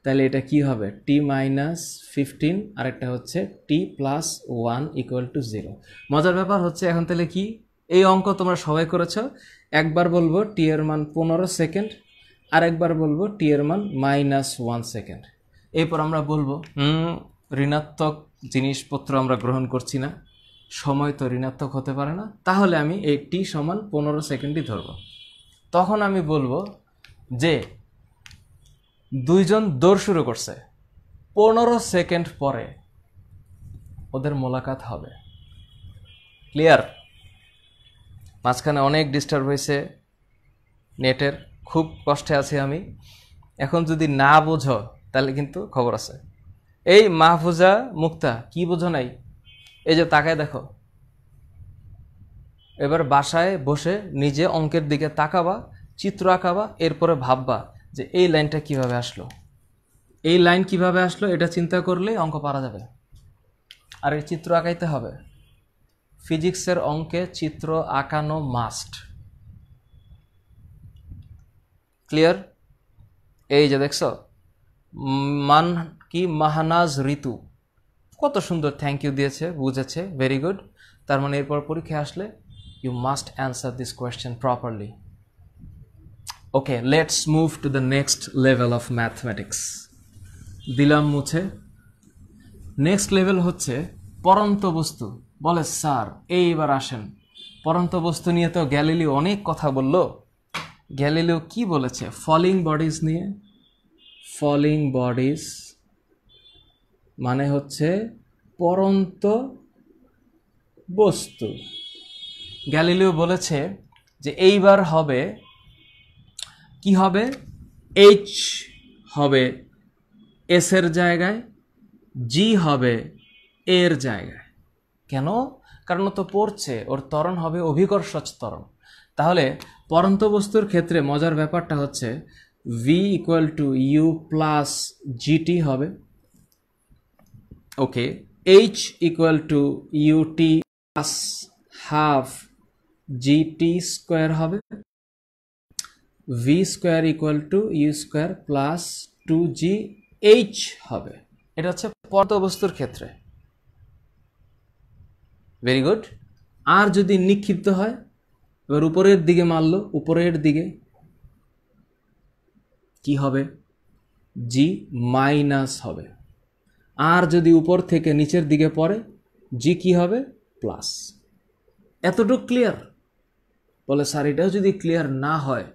তাহলে এটা কি হবে টি মাইনাস ফিফটিন আরেকটা হচ্ছে T plus one equal to zero মজার ব্যাপার হচ্ছে এখন তাহলে কি এই অঙ্ক তোমরা সবাই করেছ একবার বলবো t এর মান পনেরো সেকেন্ড আরেকবার বলবো t এর মান মাইনাস ওয়ান সেকেন্ড এরপর আমরা বলবো ঋণাত্মক জিনিসপত্র আমরা গ্রহণ করছি না সময় তো ঋণাত্মক হতে পারে না তাহলে আমি এই টি সমান পনেরো সেকেন্ডই ধরব তখন আমি বলবো যে দুইজন দৌড় শুরু করছে পনেরো সেকেন্ড পরে ওদের মোলাকাত হবে ক্লিয়ার মাঝখানে অনেক ডিস্টার্ব হয়েছে নেটের খুব কষ্টে আছি আমি এখন যদি না বোঝো তাহলে কিন্তু খবর আছে এই মাহফুজা মুক্তা কি বোঝো নাই এই যে তাকায় দেখো এবার বাসায় বসে নিজে অঙ্কের দিকে তাকাবা চিত্র আঁকাবা এরপরে ভাববা যে এই লাইনটা কিভাবে আসলো এই লাইন কিভাবে আসলো এটা চিন্তা করলে অঙ্ক পারা যাবে আর এই চিত্র আঁকাইতে হবে ফিজিক্সের অঙ্কে চিত্র আঁকানো মাস্ট ক্লিয়ার এই যে দেখছ মান কি মাহানাজ ঋতু কত সুন্দর থ্যাংক ইউ দিয়েছে বুঝেছে ভেরি গুড তার মানে এরপর পরীক্ষায় আসলে you must answer this question properly okay let's move to the next level of mathematics দিলাম মুছে নেক্সট লেভেল হচ্ছে পরন্ত বস্তু বলে স্যার এইবার আসেন পরন্ত বস্তু নিয়ে তো গ্যালিলিও অনেক কথা বলল গ্যালিলিও কি বলেছে ফলিং বডিজ নিয়ে ফলিং বডিজ মানে হচ্ছে পরন্ত বস্তু গ্যালিলিও বলেছে যে এইবার হবে কি হবে এইচ হবে এসের জায়গায় জি হবে এর জায়গায় কেন কারণ তো পড়ছে ওর ত্বরণ হবে অভিকর্ষজ তরণ তাহলে পরন্ত বস্তুর ক্ষেত্রে মজার ব্যাপারটা হচ্ছে V equal to you plus G T হবে okay H equal to UT plus half G T square হবে V square equal to you square plus two G H হবে এটা হচ্ছে পর্ত বস্তুর ক্ষেত্রে ভেরি গুড আর যদি নিক্ষিপ্ত হয় এবার উপরের দিকে মারল উপরের দিকে কি হবে জি মাইনাস হবে আর যদি উপর থেকে নিচের দিকে পড়ে জি কি হবে প্লাস এতটুক ক্লিয়ার বলে স্যার এটাও যদি ক্লিয়ার না হয়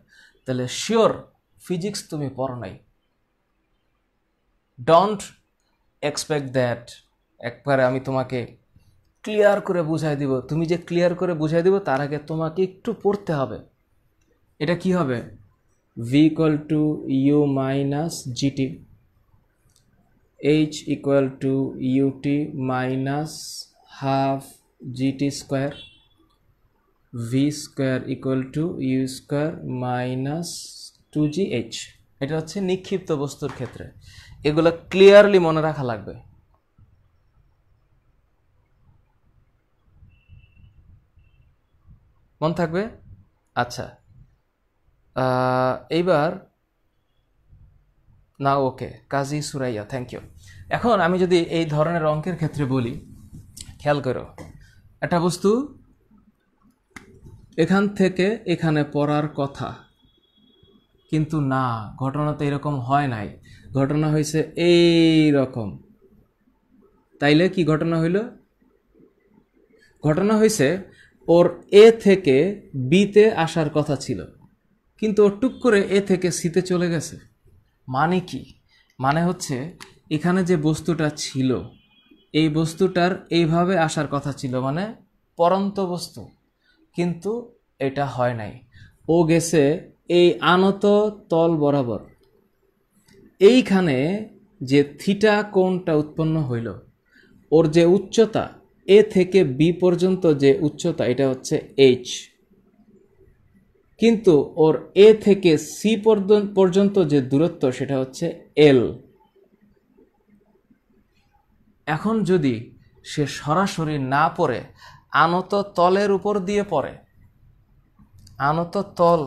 তাহলে শিওর ফিজিক্স তুমি পড়ো নাই ডোন্ট এক্সপেক্ট দ্যাট একবারে আমি তোমাকে ক্লিয়ার করে বুঝাই দিব তুমি যে ক্লিয়ার করে বুঝাই দিব তার আগে তোমাকে একটু পড়তে হবে এটা কি হবে V equal to U minus G T H equal to U T minus half G T square V square equal to you square minus two G H এটা হচ্ছে নিক্ষিপ্ত বস্তুর ক্ষেত্রে এগুলো ক্লিয়ারলি মনে রাখা লাগবে মন থাকবে আচ্ছা এইবার না okay Kazi Suraiya thank you এখন আমি যদি এই ধরনের অঙ্কের ক্ষেত্রে বলি খেয়াল করো একটা বস্তু এখান থেকে এখানে পড়ার কথা কিন্তু না ঘটনা তো এরকম হয় নাই ঘটনা হয়েছে এই রকম তাইলে কি ঘটনা হইল ঘটনা হয়েছে ওর এ থেকে বিতে আসার কথা ছিল কিন্তু ওর টুক করে এ থেকে সিতে চলে গেছে মানে কি মানে হচ্ছে এখানে যে বস্তুটা ছিল এই বস্তুটার এইভাবে আসার কথা ছিল মানে পরন্ত বস্তু কিন্তু এটা হয় নাই ও গেছে এই আনত তল বরাবর এইখানে যে থিটা কোণটা উৎপন্ন হইল ওর যে উচ্চতা এ থেকে বি পর্যন্ত যে উচ্চতা এটা হচ্ছে এইচ কিন্তু ওর এ থেকে সি পর্যন্ত যে দূরত্ব সেটা হচ্ছে এল এখন যদি সে সরাসরি না পড়ে আনত তলের উপর দিয়ে পড়ে আনত তল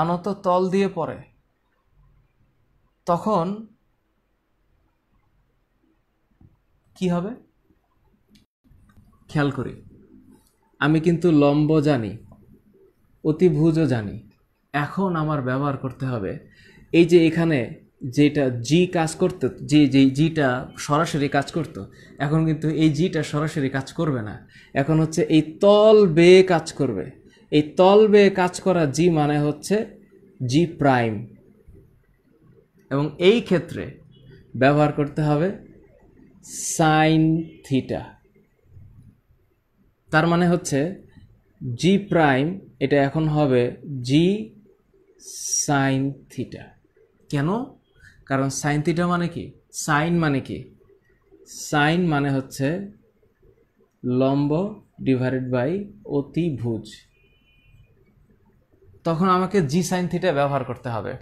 আনত তল দিয়ে পড়ে তখন কি হবে খেয়াল করি আমি কিন্তু লম্ব জানি অতিভুজও জানি এখন আমার ব্যবহার করতে হবে এই যে এখানে যেটা জি কাজ করতো যে যেই জিটা সরাসরি কাজ করতো এখন কিন্তু এই জিটা সরাসরি কাজ করবে না এখন হচ্ছে এই তল বেয়ে কাজ করবে এই তল বেয়ে কাজ করা জি মানে হচ্ছে জি প্রাইম এবং এই ক্ষেত্রে ব্যবহার করতে হবে সাইন থিটা তার মানে হচ্ছে জি প্রাইম এটা এখন হবে জি সাইন থিটা কেন কারণ সাইন থিটা মানে কি সাইন মানে কি সাইন মানে হচ্ছে লম্ব ডিভাইডেড বাই অতিভুজ তখন আমাকে জি সাইন থিটা ব্যবহার করতে হবে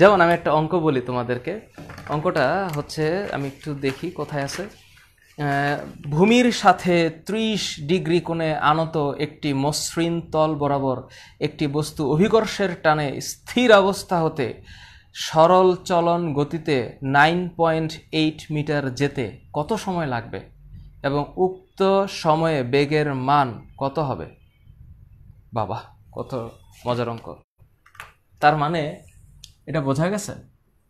যেমন আমি একটা অঙ্ক বলি তোমাদেরকে অঙ্কটা হচ্ছে আমি একটু দেখি কোথায় আছে ভূমির সাথে ত্রিশ ডিগ্রি কোণে আনত একটি মসৃণ তল বরাবর একটি বস্তু অভিকর্ষের টানে স্থির অবস্থা হতে সরল চলন গতিতে নাইন পয়েন্ট এইট মিটার যেতে কত সময় লাগবে এবং উক্ত সময়ে বেগের মান কত হবে বাবা কত মজার অঙ্ক তার মানে এটা বোঝা গেছে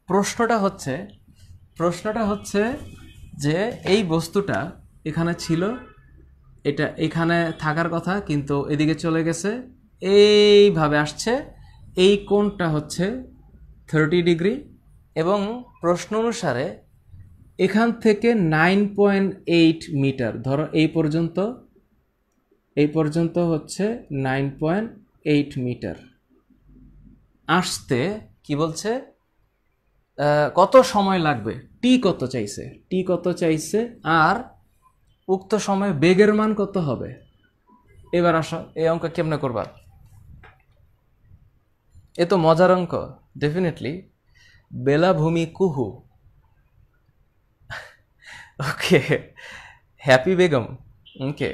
প্রশ্নটা হচ্ছে প্রশ্নটা হচ্ছে যে এই বস্তুটা এখানে ছিল এটা এখানে থাকার কথা কিন্তু এদিকে চলে গেছে এইভাবে আসছে এই কোণটা হচ্ছে থার্টি ডিগ্রি এবং প্রশ্ন অনুসারে এখান থেকে নাইন পয়েন্ট এইট মিটার ধরো এই পর্যন্ত এই পর্যন্ত হচ্ছে নাইন পয়েন্ট এইট মিটার আসতে কি বলছে কত সময় লাগবে টি কত চাইছে টি কত চাইছে আর উক্ত সময় বেগের মান কত হবে এবার আসো এই অঙ্ক কেমনে করবা এ তো মজার অঙ্ক ডেফিনেটলি বেলাভূমি কুহু ওকে হ্যাপি বেগম ওকে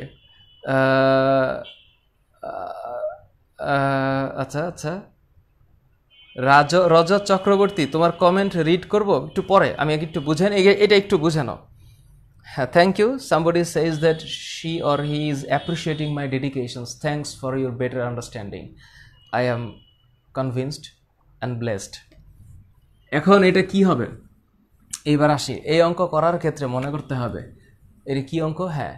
আচ্ছা আচ্ছা রাজ রজত চক্রবর্তী তোমার কমেন্ট রিড করব একটু পরে আমি একটু বুঝে এটা একটু বুঝে নাও হ্যাঁ thank you somebody says that she or he is appreciating my dedications thanks for your better understanding I am convinced and blessed এখন এটা কি হবে এইবার আসি এই অঙ্ক করার ক্ষেত্রে মনে করতে হবে এর কি অঙ্ক হ্যাঁ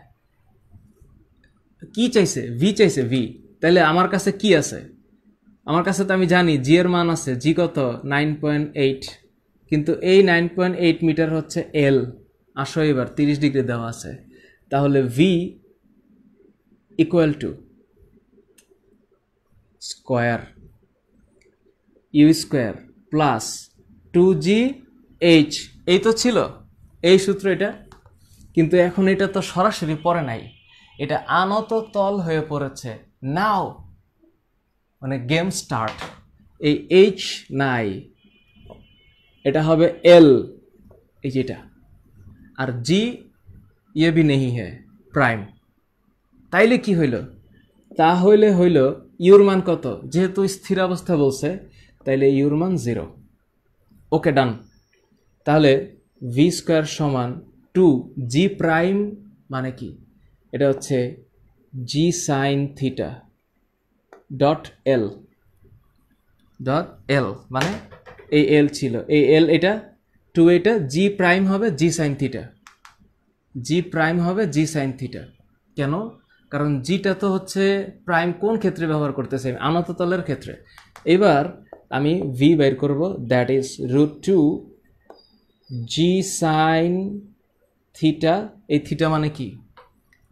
কি চাইছে ভি চাইছে ভি তাহলে আমার কাছে কি আছে আমার কাছে তো আমি জানি জি এর মান আছে জি কত নাইন পয়েন্ট এইট কিন্তু এই নাইন পয়েন্ট এইট মিটার হচ্ছে এল আসো এবার তিরিশ ডিগ্রি দেওয়া আছে তাহলে V equal to square U square plus two G H এই তো ছিল এই সূত্র এটা কিন্তু এখন এটা তো সরাসরি পড়ে নাই এটা আনত তল হয়ে পড়েছে নাও মানে গেম স্টার্ট এই এইচ নাই এটা হবে এল এই যেটা আর জি ইয়ে বি নেহি হে প্রাইম তাইলে কি হইল তা হইলে হইল ইউর মান কত যেহেতু স্থির অবস্থা বলছে তাহলে ইউর মান জিরো ওকে ডান তাহলে ভি স্কোয়ার সমান টু জি প্রাইম মানে কি এটা হচ্ছে G sine theta dot L dot L মানে এই এল ছিল এই এল এটা টু এটা জি প্রাইম হবে G sine theta G prime হবে জি সাইন থিটা কেন কারণ জিটা তো হচ্ছে প্রাইম কোন ক্ষেত্রে ব্যবহার করতেছে আমি আনাততলের ক্ষেত্রে এবার আমি ভি বের করব that is root two G sine theta এই থিটা মানে কি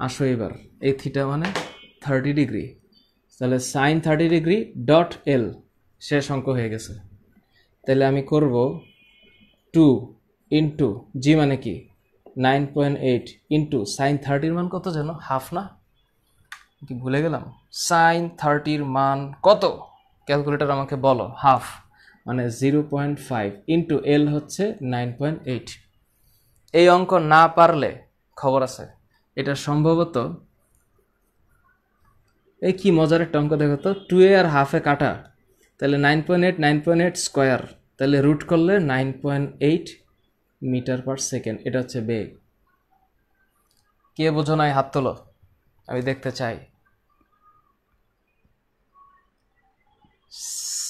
আসো এবার এই থিটা মানে থার্টি ডিগ্রি তাহলে sine thirty degree dot L শেষ অঙ্ক হয়ে গেছে তাহলে আমি করব টু ইন্টু জি মানে কি nine point eight into sine থার্টির মান কত যেন হাফ না কি ভুলে গেলাম সাইন থার্টির মান কত ক্যালকুলেটার আমাকে বলো হাফ মানে zero point five into L হচ্ছে নাইন পয়েন্ট এইট এই অঙ্ক না পারলে খবর আছে এটা সম্ভবত এই কি মজার একটা অঙ্ক দেখো তো টু এ আর হাফে কাটা তাহলে nine point eight nine point eight square তাহলে রুট করলে nine point eight metre per second এটা হচ্ছে বেগ কে বোঝো নাই হাত তোলো আমি দেখতে চাই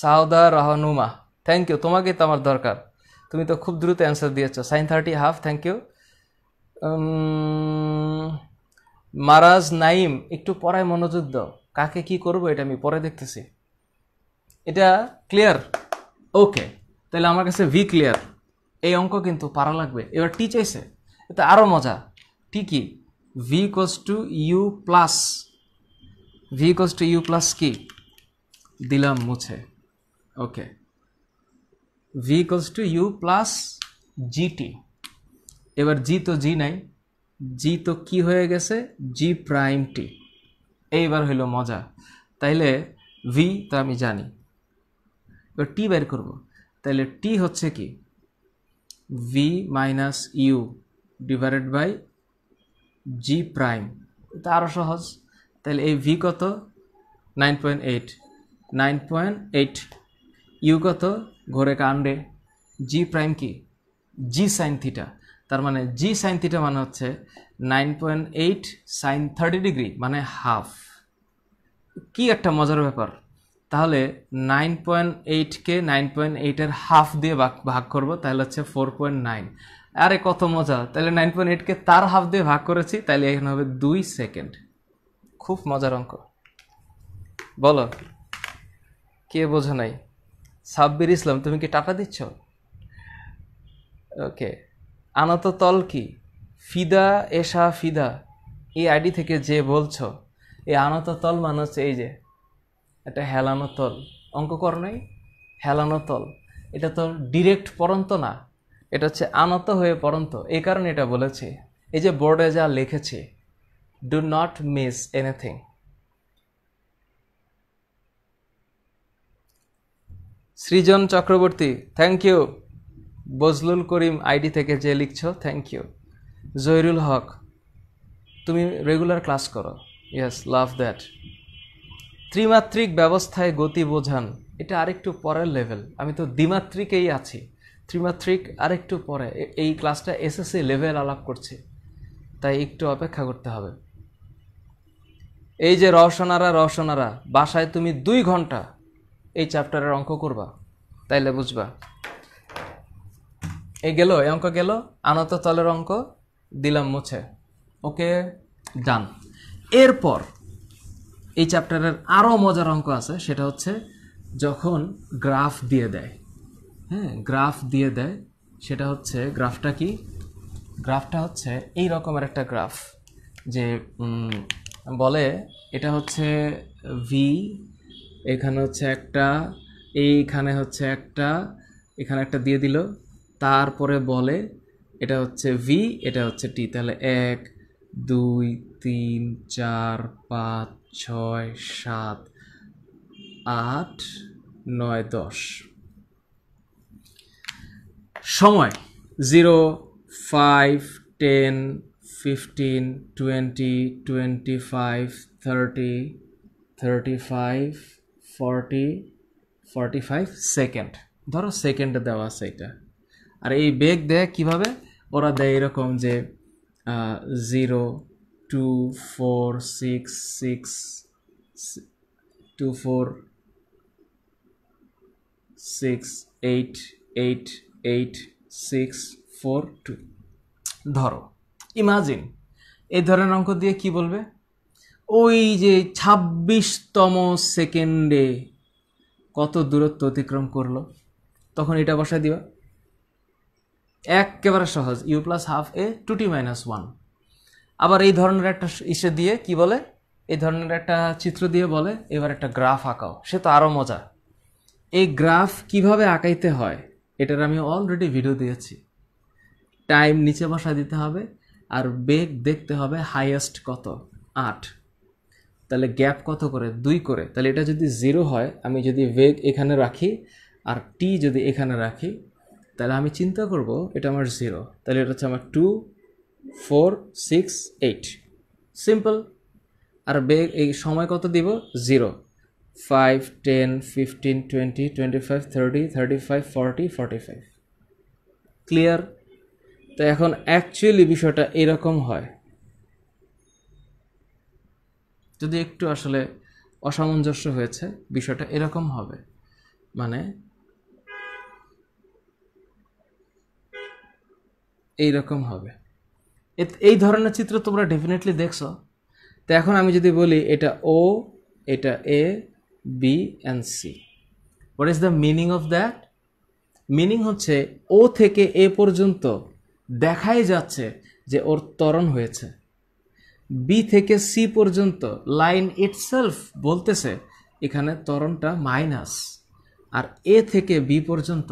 সাউদা রাহনুমা থ্যাংক ইউ তোমাকে তো আমার দরকার তুমি তো খুব দ্রুত অ্যান্সার দিয়েছ sine thirty half thank you Maraj Naim একটু পড়ায় মনোযোগ দাও কাকে কি করবো এটা আমি পরে দেখতেছি এটা ক্লিয়ার ওকে তাহলে আমার কাছে ভি ক্লিয়ার এই অঙ্ক কিন্তু পারা লাগবে এবার টি চাইছে এটা আরও মজা টি কি V cos to you plus V cos to you plus কি দিলাম মুছে okay V equals to you plus G T এবার জি তো জি নাই জি তো কি হয়ে গেছে জি প্রাইম টি এইবার হইল মজা তাইলে ভি তো আমি জানি এবার টি বের করব তাইলে টি হচ্ছে কি V minus U divided by G prime তা আরও সহজ তাহলে এই ভি কত nine point eight nine point eight U কত ঘোরে কান্ডে জি প্রাইম কি জি সাইন থিটা তার মানে জি সাইন থিটা মানে হচ্ছে nine point eight sine thirty degree মানে হাফ কি একটা মজার ব্যাপার তাহলে নাইন পয়েন্ট এইটকে নাইন পয়েন্ট এইটের হাফ দিয়ে ভাগ ভাগ করবো তাহলে হচ্ছে ফোর পয়েন্ট নাইন আরে কত মজা তাহলে নাইন পয়েন্ট এইটকে তার হাফ দিয়ে ভাগ করেছি তাহলে এখানে হবে দুই সেকেন্ড খুব মজার অঙ্ক বলো কে বোঝে নাই সাব্বির ইসলাম তুমি কি টাকা দিচ্ছ ওকে আনাত তল কি ফিদা এশা ফিদা এই আইডি থেকে যে বলছ এই আনাত তল মানুষ এই যে একটা হেলানো তল অঙ্ক কর নাই হেলানো তল এটা তো ডিরেক্ট পরন্ত না এটা হচ্ছে আনত হয়ে পরন্ত এই কারণে এটা বলেছে এই যে বোর্ডে যা লিখেছে do not miss anything Srijan Chakraborty thank you Bazlul Karim ID থেকে যে লিখছ থ্যাংক ইউ জহিরুল হক তুমি রেগুলার ক্লাস করো ইয়েস লাভ দ্যাট ত্রিমাত্রিক ব্যবস্থায় গতি বোঝান এটা আরেকটু পরের লেভেল আমি তো দ্বিমাত্রিকেই আছি ত্রিমাত্রিক আরেকটু পরে এই ক্লাসটা এসএসসি লেভেল আলাপ করছে তাই একটু অপেক্ষা করতে হবে এই যে রওশনারা রওশনারা বাসায় তুমি দুই ঘন্টা এই চ্যাপ্টারের অঙ্ক করবা তাইলে বুঝবা এই গেল এই অঙ্ক গেল আনত তলের অঙ্ক দিলাম মুছে ওকে ডান এরপর এই চ্যাপ্টারের আরও মজার অঙ্ক আছে সেটা হচ্ছে যখন গ্রাফ দিয়ে দেয় হ্যাঁ গ্রাফ দিয়ে দেয় সেটা হচ্ছে গ্রাফটা কি গ্রাফটা হচ্ছে এই রকমের একটা গ্রাফ যে বলে এটা হচ্ছে ভি এখানে হচ্ছে একটা এইখানে হচ্ছে একটা এখানে একটা দিয়ে দিল তারপরে বলে এটা হচ্ছে ভি এটা হচ্ছে টি তাহলে এক দুই তিন চার পাঁচ ছয় সাত আট নয় দশ সময় zero five ten fifteen twenty twenty five thirty thirty five forty forty five second ধরো সেকেন্ডে দেওয়া আছে এটা আর এই বেগ দেয় কিভাবে ওরা দেয় এরকম যে zero two four six six two four six eight eight eight six four two ধরো ইমাজিন এই ধরনের অঙ্ক দিয়ে কি বলবে ওই যে ছাব্বিশতম সেকেন্ডে কত দূরত্ব অতিক্রম করলো তখন এটা বসা দিবা একেবারে সহজ ইউ প্লাস হাফ এ টু টি মাইনাস ওয়ান আবার এই ধরনের একটা ইসে দিয়ে কি বলে এই ধরনের একটা চিত্র দিয়ে বলে এবার একটা গ্রাফ আঁকাও সে তো আরও মজা এই গ্রাফ কিভাবে আঁকাইতে হয় এটার আমি অলরেডি ভিডিও দিয়েছি টাইম নিচে বসা দিতে হবে আর বেগ দেখতে হবে হাইয়েস্ট কত আট তাহলে গ্যাপ কত করে দুই করে তাহলে এটা যদি জিরো হয় আমি যদি বেগ এখানে রাখি আর টি যদি এখানে রাখি তাহলে আমি চিন্তা করব এটা আমার জিরো তাহলে এটা হচ্ছে আমার two four six eight simple আর বেগ এই সময় কত দিব zero five ten fifteen twenty twenty five thirty thirty five forty forty five clear তো এখন অ্যাকচুয়ালি বিষয়টা এরকম হয় যদি একটু আসলে অসামঞ্জস্য হয়েছে বিষয়টা এরকম হবে মানে এই রকম হবে এই ধরনের চিত্র তোমরা ডেফিনেটলি দেখছো তো এখন আমি যদি বলি এটা ও এটা A B and C what is the meaning of that meaning হচ্ছে ও থেকে এ পর্যন্ত দেখাই যাচ্ছে যে ওর তরণ হয়েছে বি থেকে সি পর্যন্ত লাইন ইটসেলফ বলতেছে এখানে তরণটা মাইনাস আর এ থেকে বি পর্যন্ত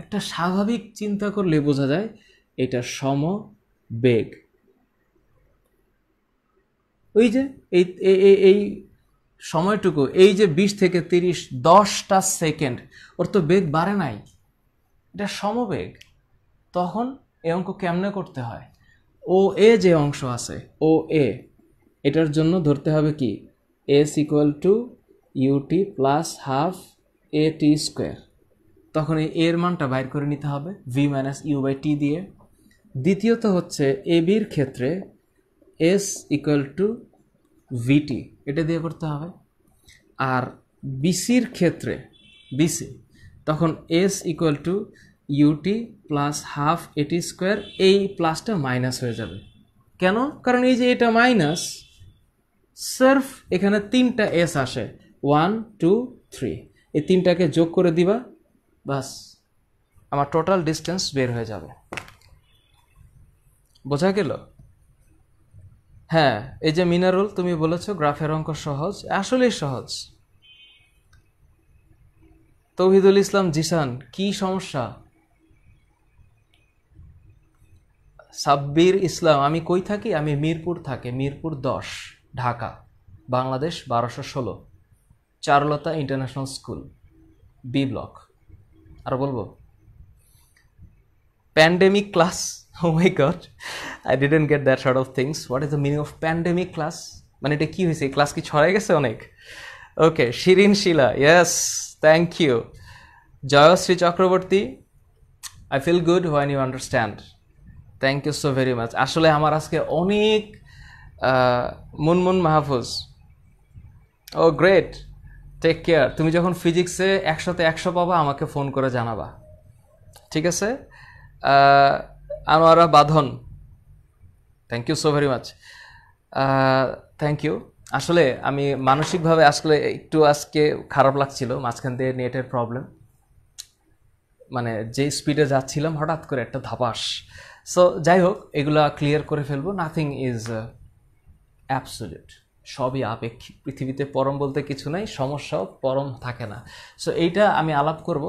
একটা স্বাভাবিক চিন্তা করলে বোঝা যায় এটা সম বেগ ওই যে এই এই সময়টুকু এই যে বিশ থেকে তিরিশ দশটা সেকেন্ড ওর তো বেগ বাড়ে নাই এটা সমবেগ তখন এ অঙ্ক কেমনে করতে হয় ও এ যে অংশ আছে ও এ এটার জন্য ধরতে হবে কি S equal to UT plus half A T square তখন এই এর মানটা বাইর করে নিতে হবে V minus you by T দিয়ে দ্বিতীয়ত হচ্ছে এ বির ক্ষেত্রে এস ইকুয়াল টু ভিটি এটা দিয়ে করতে হবে আর বিসির ক্ষেত্রে বিসি তখন S equal to UT plus half এটি স্কোয়ার এই প্লাসটা মাইনাস হয়ে যাবে কেন কারণ এই যে এটা মাইনাস সার্ফ এখানে তিনটা এস আসে ওয়ান টু থ্রি এই তিনটাকে যোগ করে দিবা বাস আমার টোটাল ডিস্টেন্স বের হয়ে যাবে বোঝা গেল হ্যাঁ এই যে মিনারুল তুমি বলেছো গ্রাফের অঙ্ক সহজ আসলেই সহজ তৌহিদুল ইসলাম জিসান কি সমস্যা সাব্বির ইসলাম আমি কই থাকি আমি মিরপুর থাকি মিরপুর দশ ঢাকা বাংলাদেশ বারোশো ষোলো Charulata international school B block আর বলবো pandemic class oh my God I didn't get that short of things what is the meaning of pandemic class মানে এটা কী হয়েছে এই ক্লাস কি ছড়াই গেছে অনেক okay Shirin Shila yes thank you Joyshree Chakraborty I feel good when you understand thank you so very much আসলে আমার আজকে অনেক Munmun Mahfuz oh great take care তুমি যখন ফিজিক্সে একশোতে একশো পাবা আমাকে ফোন করে জানাবা ঠিক আছে Anowara Badhon thank you so very much thank you আসলে আমি মানসিকভাবে আসলে একটু আজকে খারাপ লাগছিল মাঝখান দিয়ে নেটের প্রবলেম মানে যে স্পিডে যাচ্ছিলাম হঠাৎ করে একটা ধাপাস সো যাই হোক এগুলা ক্লিয়ার করে ফেলবো নাথিং ইজ অ্যাবসোলিউট সবই আপেক্ষিক পৃথিবীতে পরম বলতে কিছু নাই সমস্যাও পরম থাকে না সো এইটা আমি আলাপ করব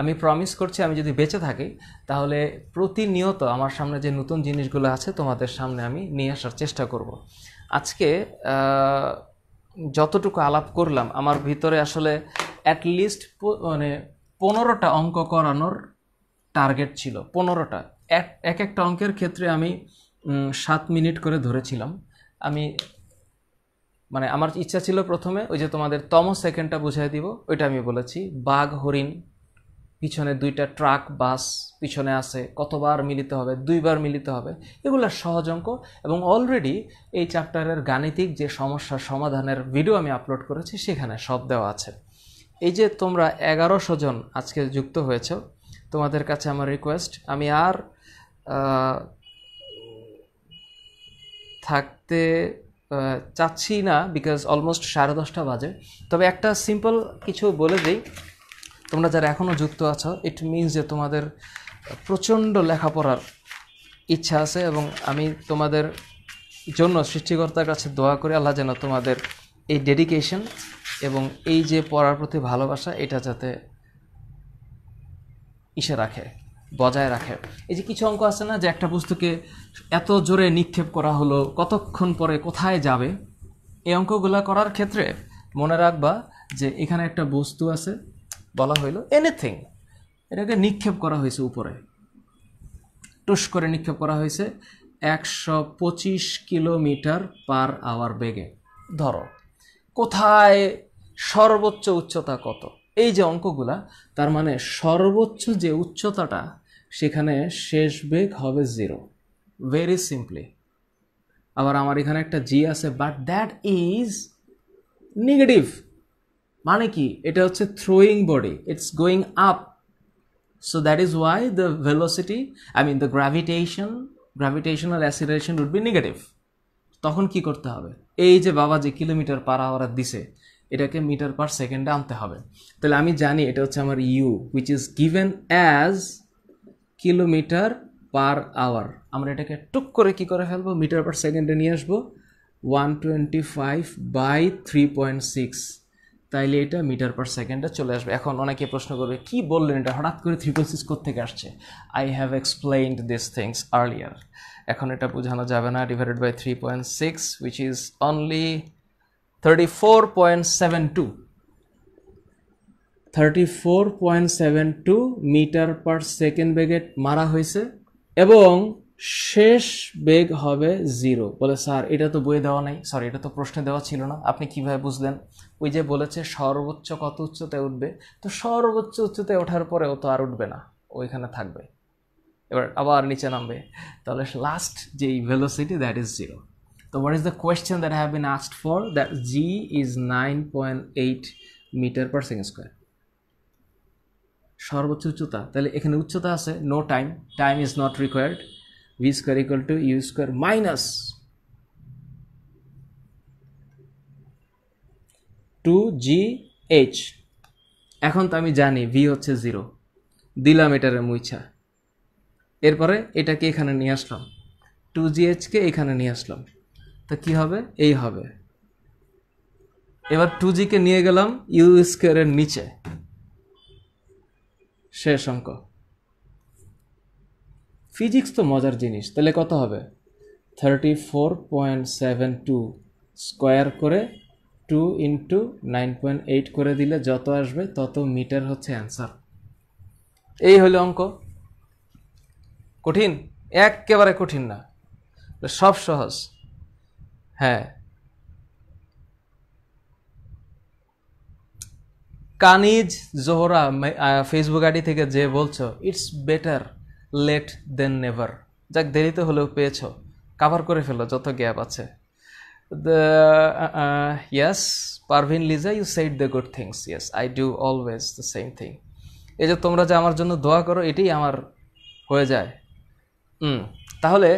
আমি প্রমিস করছি আমি যদি বেঁচে থাকি তাহলে প্রতিনিয়ত আমার সামনে যে নতুন জিনিসগুলো আছে তোমাদের সামনে আমি নিয়ে আসার চেষ্টা করব আজকে যতটুকু আলাপ করলাম আমার ভিতরে আসলে অ্যাটলিস্ট মানে পনেরোটা অঙ্ক করানোর টার্গেট ছিল পনেরোটা এক একটা অঙ্কের ক্ষেত্রে আমি সাত মিনিট করে ধরেছিলাম আমি মানে আমার ইচ্ছা ছিল প্রথমে ওই যে তোমাদের তম সেকেন্ডটা বুঝাই দিব ওইটা আমি বলেছি বাঘ হরিণ পিছনে দুইটা ট্রাক বাস পিছনে আছে কতবার মিলিত হবে দুইবার মিলিত হবে এগুলো সহজ অঙ্ক এবং অলরেডি এই চ্যাপ্টারের গাণিতিক যে সমস্যা সমাধানের ভিডিও আমি আপলোড করেছি সেখানে সব দেওয়া আছে এই যে তোমরা এগারোশো জন আজকে যুক্ত হয়েছ তোমাদের কাছে আমার রিকোয়েস্ট আমি আর থাকতে চাচ্ছি না বিকজ অলমোস্ট সাড়ে দশটা বাজে তবে একটা সিম্পল কিছু বলে দিই তোমরা যারা এখনও যুক্ত আছো ইট মিনস যে তোমাদের প্রচণ্ড লেখাপড়ার ইচ্ছা আছে এবং আমি তোমাদের জন্য সৃষ্টিকর্তার কাছে দোয়া করে আল্লাহ যেন তোমাদের এই ডেডিকেশন এবং এই যে পড়ার প্রতি ভালোবাসা এটা যাতে ইসে রাখে বজায় রাখে এই যে কিছু অঙ্ক আছে না যে একটা বস্তুকে এত জোরে নিক্ষেপ করা হলো কতক্ষণ পরে কোথায় যাবে এই অঙ্কগুলো করার ক্ষেত্রে মনে রাখবা যে এখানে একটা বস্তু আছে বলা হইলো এনিথিং এটাকে নিক্ষেপ করা হয়েছে উপরে টুস করে নিক্ষেপ করা হয়েছে একশো পঁচিশ কিলোমিটার পার আওয়ার বেগে ধরো কোথায় সর্বোচ্চ উচ্চতা কত এই যে অঙ্কগুলা তার মানে সর্বোচ্চ যে উচ্চতাটা সেখানে শেষ বেগ হবে জিরো ভেরি সিম্পলি আবার আমার এখানে একটা জি আছে বাট দ্যাট ইজ নেগেটিভ মানে কি এটা হচ্ছে throwing body it's going up so that is why the velocity I mean the gravitation gravitational acceleration would be negative তখন কি করতে হবে এই যে বাবা যে কিলোমিটার পার আওয়ার দিছে এটাকে মিটার পার সেকেন্ডে আনতে হবে তাহলে আমি জানি এটা হচ্ছে আমার U which is given as kilometre per hour আমরা এটাকে টুক করে কি করে ফেলবো মিটার পার সেকেন্ডে নিয়ে আসবো one twenty five by three point six তাইলে এটা মিটার পার সেকেন্ডে চলে আসবে এখন অনেকে প্রশ্ন করবে কি বললেন এটা হঠাৎ করে থ্রি পয়েন্ট সিক্স থেকে আসছে I have explained this things earlier এখন এটা বোঝানো যাবে না divided by three point six which is only thirty four point seven two thirty four point seven two meter per second বেগে মারা হয়েছে এবং শেষ বেগ হবে জিরো বলে স্যার এটা তো বইয়ে দেওয়া নাই সরি এটা তো প্রশ্নে দেওয়া ছিল না আপনি কিভাবে বুঝলেন ওই যে বলেছে সর্বোচ্চ কত উচ্চতায় উঠবে তো সর্বোচ্চ উচ্চতায় ওঠার পরে ও তো আর উঠবে না ওইখানে থাকবে এবার আবার নিচে নামবে তাহলে লাস্ট যেই ভেলোসিটি দ্যাট ইজ জিরো তো what is the question that have been asked for that g is nine point eight metre per second square সর্বোচ্চ উচ্চতা তাহলে এখানে উচ্চতা আছে no time time is not required v square equal to you square minus two G h এখন তো আমি জানি ভি হচ্ছে জিরো দিলাম এটার মুইছা এরপরে এটাকে এখানে নিয়ে আসলাম টু জি এইচকে এখানে নিয়ে আসলাম তা কি হবে এই হবে এবার টু জিকে নিয়ে গেলাম ইউ স্কোয়ারের নিচে শেষ অঙ্ক ফিজিক্স তো মজার জিনিস তাহলে কত হবে thirty four point seven two square করে two into nine point eight করে দিলে যত আসবে তত মিটার হচ্ছে অ্যান্সার এই হলো অঙ্ক কঠিন একেবারে কঠিন না সব সহজ হ্যাঁ কানিজ জোহরা ফেসবুক আইডি থেকে যে বলছো it's better late than never যাক দেরিতে হলেও পেয়েছো কাভার করে ফেলো যত গ্যাপ আছে yes Parvin Liza you said the good things yes I do always the same thing এই যে তোমরা যে আমার জন্য দোয়া করো এটাই আমার হয়ে যায় তাহলে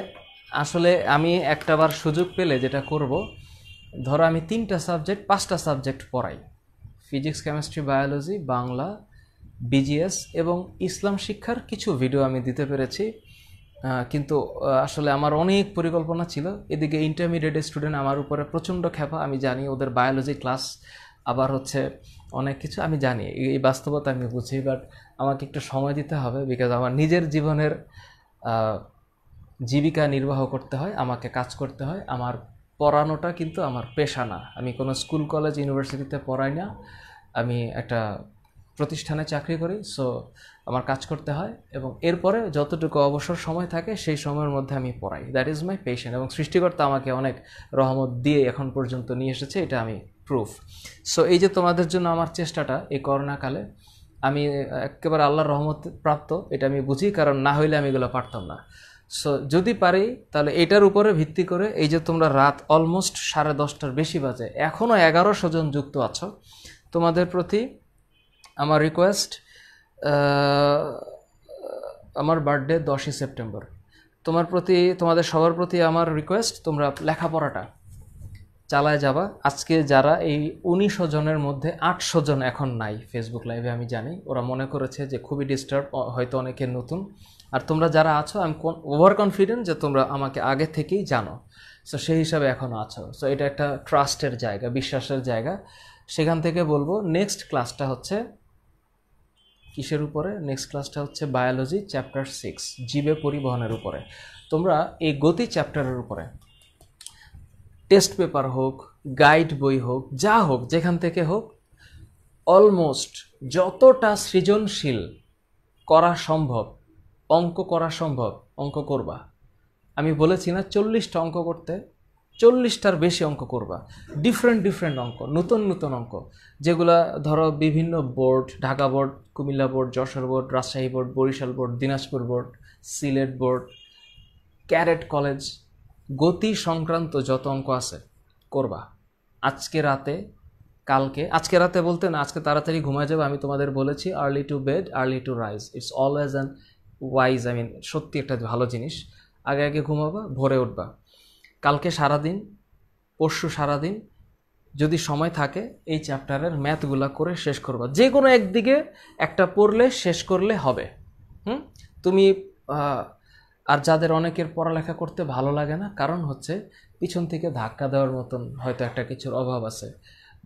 আসলে আমি একটাবার সুযোগ পেলে যেটা করব ধরো আমি তিনটা সাবজেক্ট পাঁচটা সাবজেক্ট পড়াই physics chemistry biology Bangla BGS এবং ইসলাম শিক্ষার কিছু ভিডিও আমি দিতে পেরেছি কিন্তু আসলে আমার অনেক পরিকল্পনা ছিল এদিকে ইন্টারমিডিয়েট স্টুডেন্ট আমার উপরে প্রচণ্ড খ্যাপা আমি জানি ওদের বায়োলজি ক্লাস আবার হচ্ছে অনেক কিছু আমি জানি এই বাস্তবতা আমি বুঝি বাট আমাকে একটু সময় দিতে হবে বিকজ আমার নিজের জীবনের জীবিকা নির্বাহ করতে হয় আমাকে কাজ করতে হয় আমার পড়ানোটা কিন্তু আমার পেশা না আমি কোনো স্কুল কলেজ ইউনিভার্সিটিতে পড়াই না আমি একটা প্রতিষ্ঠানে চাকরি করি সো আমার কাজ করতে হয় এবং এরপরে যতটুকু অবসর সময় থাকে সেই সময়ের মধ্যে আমি পড়াই দ্যাট ইজ মাই পেশেন্ট এবং সৃষ্টিকর্তা আমাকে অনেক রহমত দিয়ে এখন পর্যন্ত নিয়ে এসেছে এটা আমি প্রুফ সো এই যে তোমাদের জন্য আমার চেষ্টাটা এই করোনাকালে আমি একেবারে আল্লাহর রহমত প্রাপ্ত এটা আমি বুঝি কারণ না হইলে আমি এগুলো পারতাম না সো যদি পারি তাহলে এটার উপরে ভিত্তি করে এই যে তোমরা রাত অলমোস্ট সাড়ে দশটার বেশি বাজে এখনও এগারো জন যুক্ত আছো তোমাদের প্রতি আমার রিকোয়েস্ট আমার বার্থডে দশই সেপ্টেম্বর তোমার প্রতি তোমাদের সবার প্রতি আমার রিকোয়েস্ট তোমরা লেখাপড়াটা চালায় যাবা আজকে যারা এই উনিশশো জনের মধ্যে আটশো জন এখন নাই ফেসবুক লাইভে আমি জানি ওরা মনে করেছে যে খুবই ডিস্টার্ব হয়তো অনেকে নতুন আর তোমরা যারা আছো আমি ওভার কনফিডেন্ট যে তোমরা আমাকে আগে থেকেই জানো সো সেই হিসাবে এখন আছো সো এটা একটা ট্রাস্টের জায়গা বিশ্বাসের জায়গা সেখান থেকে বলবো নেক্সট ক্লাসটা হচ্ছে কিসের উপরে নেক্সট ক্লাসটা হচ্ছে বায়োলজি চ্যাপ্টার সিক্স জীবে পরিবহনের উপরে তোমরা এই গতি চ্যাপ্টারের উপরে টেস্ট পেপার হোক গাইড বই হোক যা হোক যেখান থেকে হোক অলমোস্ট যতটা সৃজনশীল করা সম্ভব অঙ্ক করা সম্ভব অঙ্ক করবা আমি বলেছি না চল্লিশটা অঙ্ক করতে চল্লিশটার বেশি অঙ্ক করবা ডিফারেন্ট ডিফারেন্ট অঙ্ক নতুন নতুন অঙ্ক যেগুলা ধরো বিভিন্ন board Dhaka board Comilla board Jessore board Rajshahi board Barisal board Dinajpur board Sylhet board cadet college গতি সংক্রান্ত যত অঙ্ক আছে করবা আজকে রাতে কালকে আজকে রাতে বলতে না আজকে তাড়াতাড়ি ঘুমায় যাবে আমি তোমাদের বলেছি early to bed early to rise it's always an wise I mean সত্যি একটা ভালো জিনিস আগে আগে ঘুমাবা ভরে উঠবা কালকে সারাদিন পরশু সারাদিন যদি সময় থাকে এই চ্যাপ্টারের ম্যাথগুলো করে শেষ করবা যে কোনো একদিকে একটা পড়লে শেষ করলে হবে হুম তুমি আর যাদের অনেকের পড়ালেখা করতে ভালো লাগে না কারণ হচ্ছে পিছন থেকে ধাক্কা দেওয়ার মতন হয়তো একটা কিছুর অভাব আছে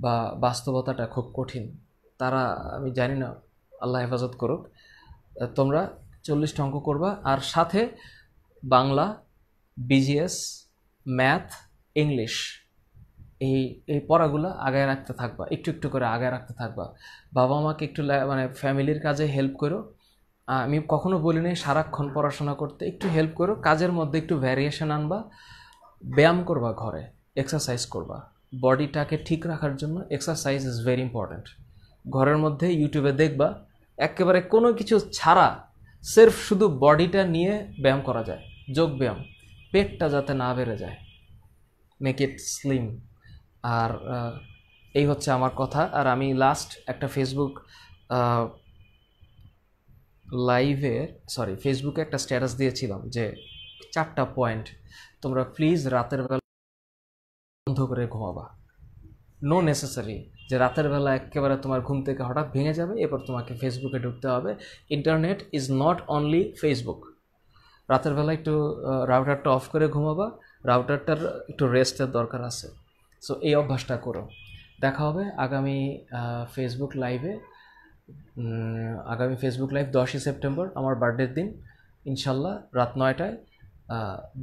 বা বাস্তবতাটা খুব কঠিন তারা আমি জানি না আল্লাহ হেফাজত করুক তোমরা চল্লিশটা অঙ্ক করবা আর সাথে বাংলা বিজিএস ম্যাথ ইংলিশ এই এই পড়াগুলো আগে রাখতে থাকবা একটু একটু করে আগে রাখতে থাকবা বাবা মাকে একটু মানে ফ্যামিলির কাজে হেল্প করো আমি কখনো বলি নি সারাক্ষণ পড়াশোনা করতে একটু হেল্প করো কাজের মধ্যে একটু ভ্যারিয়েশন আনবা ব্যায়াম করবা ঘরে এক্সারসাইজ করবা বডিটাকে ঠিক রাখার জন্য এক্সারসাইজ ইজ ভেরি ইম্পর্ট্যান্ট ঘরের মধ্যে ইউটিউবে দেখবা একেবারে কোনো কিছু ছাড়া সেরফ শুধু বডিটা নিয়ে ব্যায়াম করা যায় যোগ ব্যায়াম পেটটা যাতে না বেড়ে যায় মেক ইট স্লিম আর এই হচ্ছে আমার কথা আর আমি লাস্ট একটা ফেসবুক লাইভে সরি ফেসবুকে একটা স্ট্যাটাস দিয়েছিলাম যে চারটা পয়েন্ট তোমরা প্লিজ রাতের বেলা বন্ধ করে ঘুমাবা নো নেসেসারি যে রাতের বেলা একেবারে তোমার ঘুম থেকে হঠাৎ ভেঙে যাবে এরপর তোমাকে ফেসবুকে ঢুকতে হবে internet is not only Facebook রাতের বেলা একটু রাউটারটা অফ করে ঘুমাবা রাউটারটার একটু রেস্টের দরকার আছে সো এই অভ্যাসটা করো দেখা হবে আগামী ফেসবুক লাইভে আগামী ফেসবুক লাইভ দশই সেপ্টেম্বর আমার বার্থডের দিন ইনশাল্লাহ রাত নয়টায়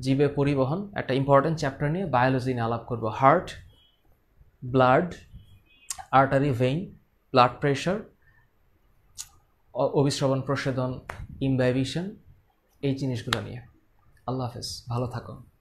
জীবে পরিবহন একটা ইম্পর্ট্যান্ট চ্যাপ্টার নিয়ে বায়োলজি নিয়ে আলাপ করবো heart blood artery vein blood pressure অভিশ্রবণ প্রসেদন ইমবাইভিশন এই জিনিসগুলো নিয়ে আল্লাহ হাফেজ ভালো থাকুন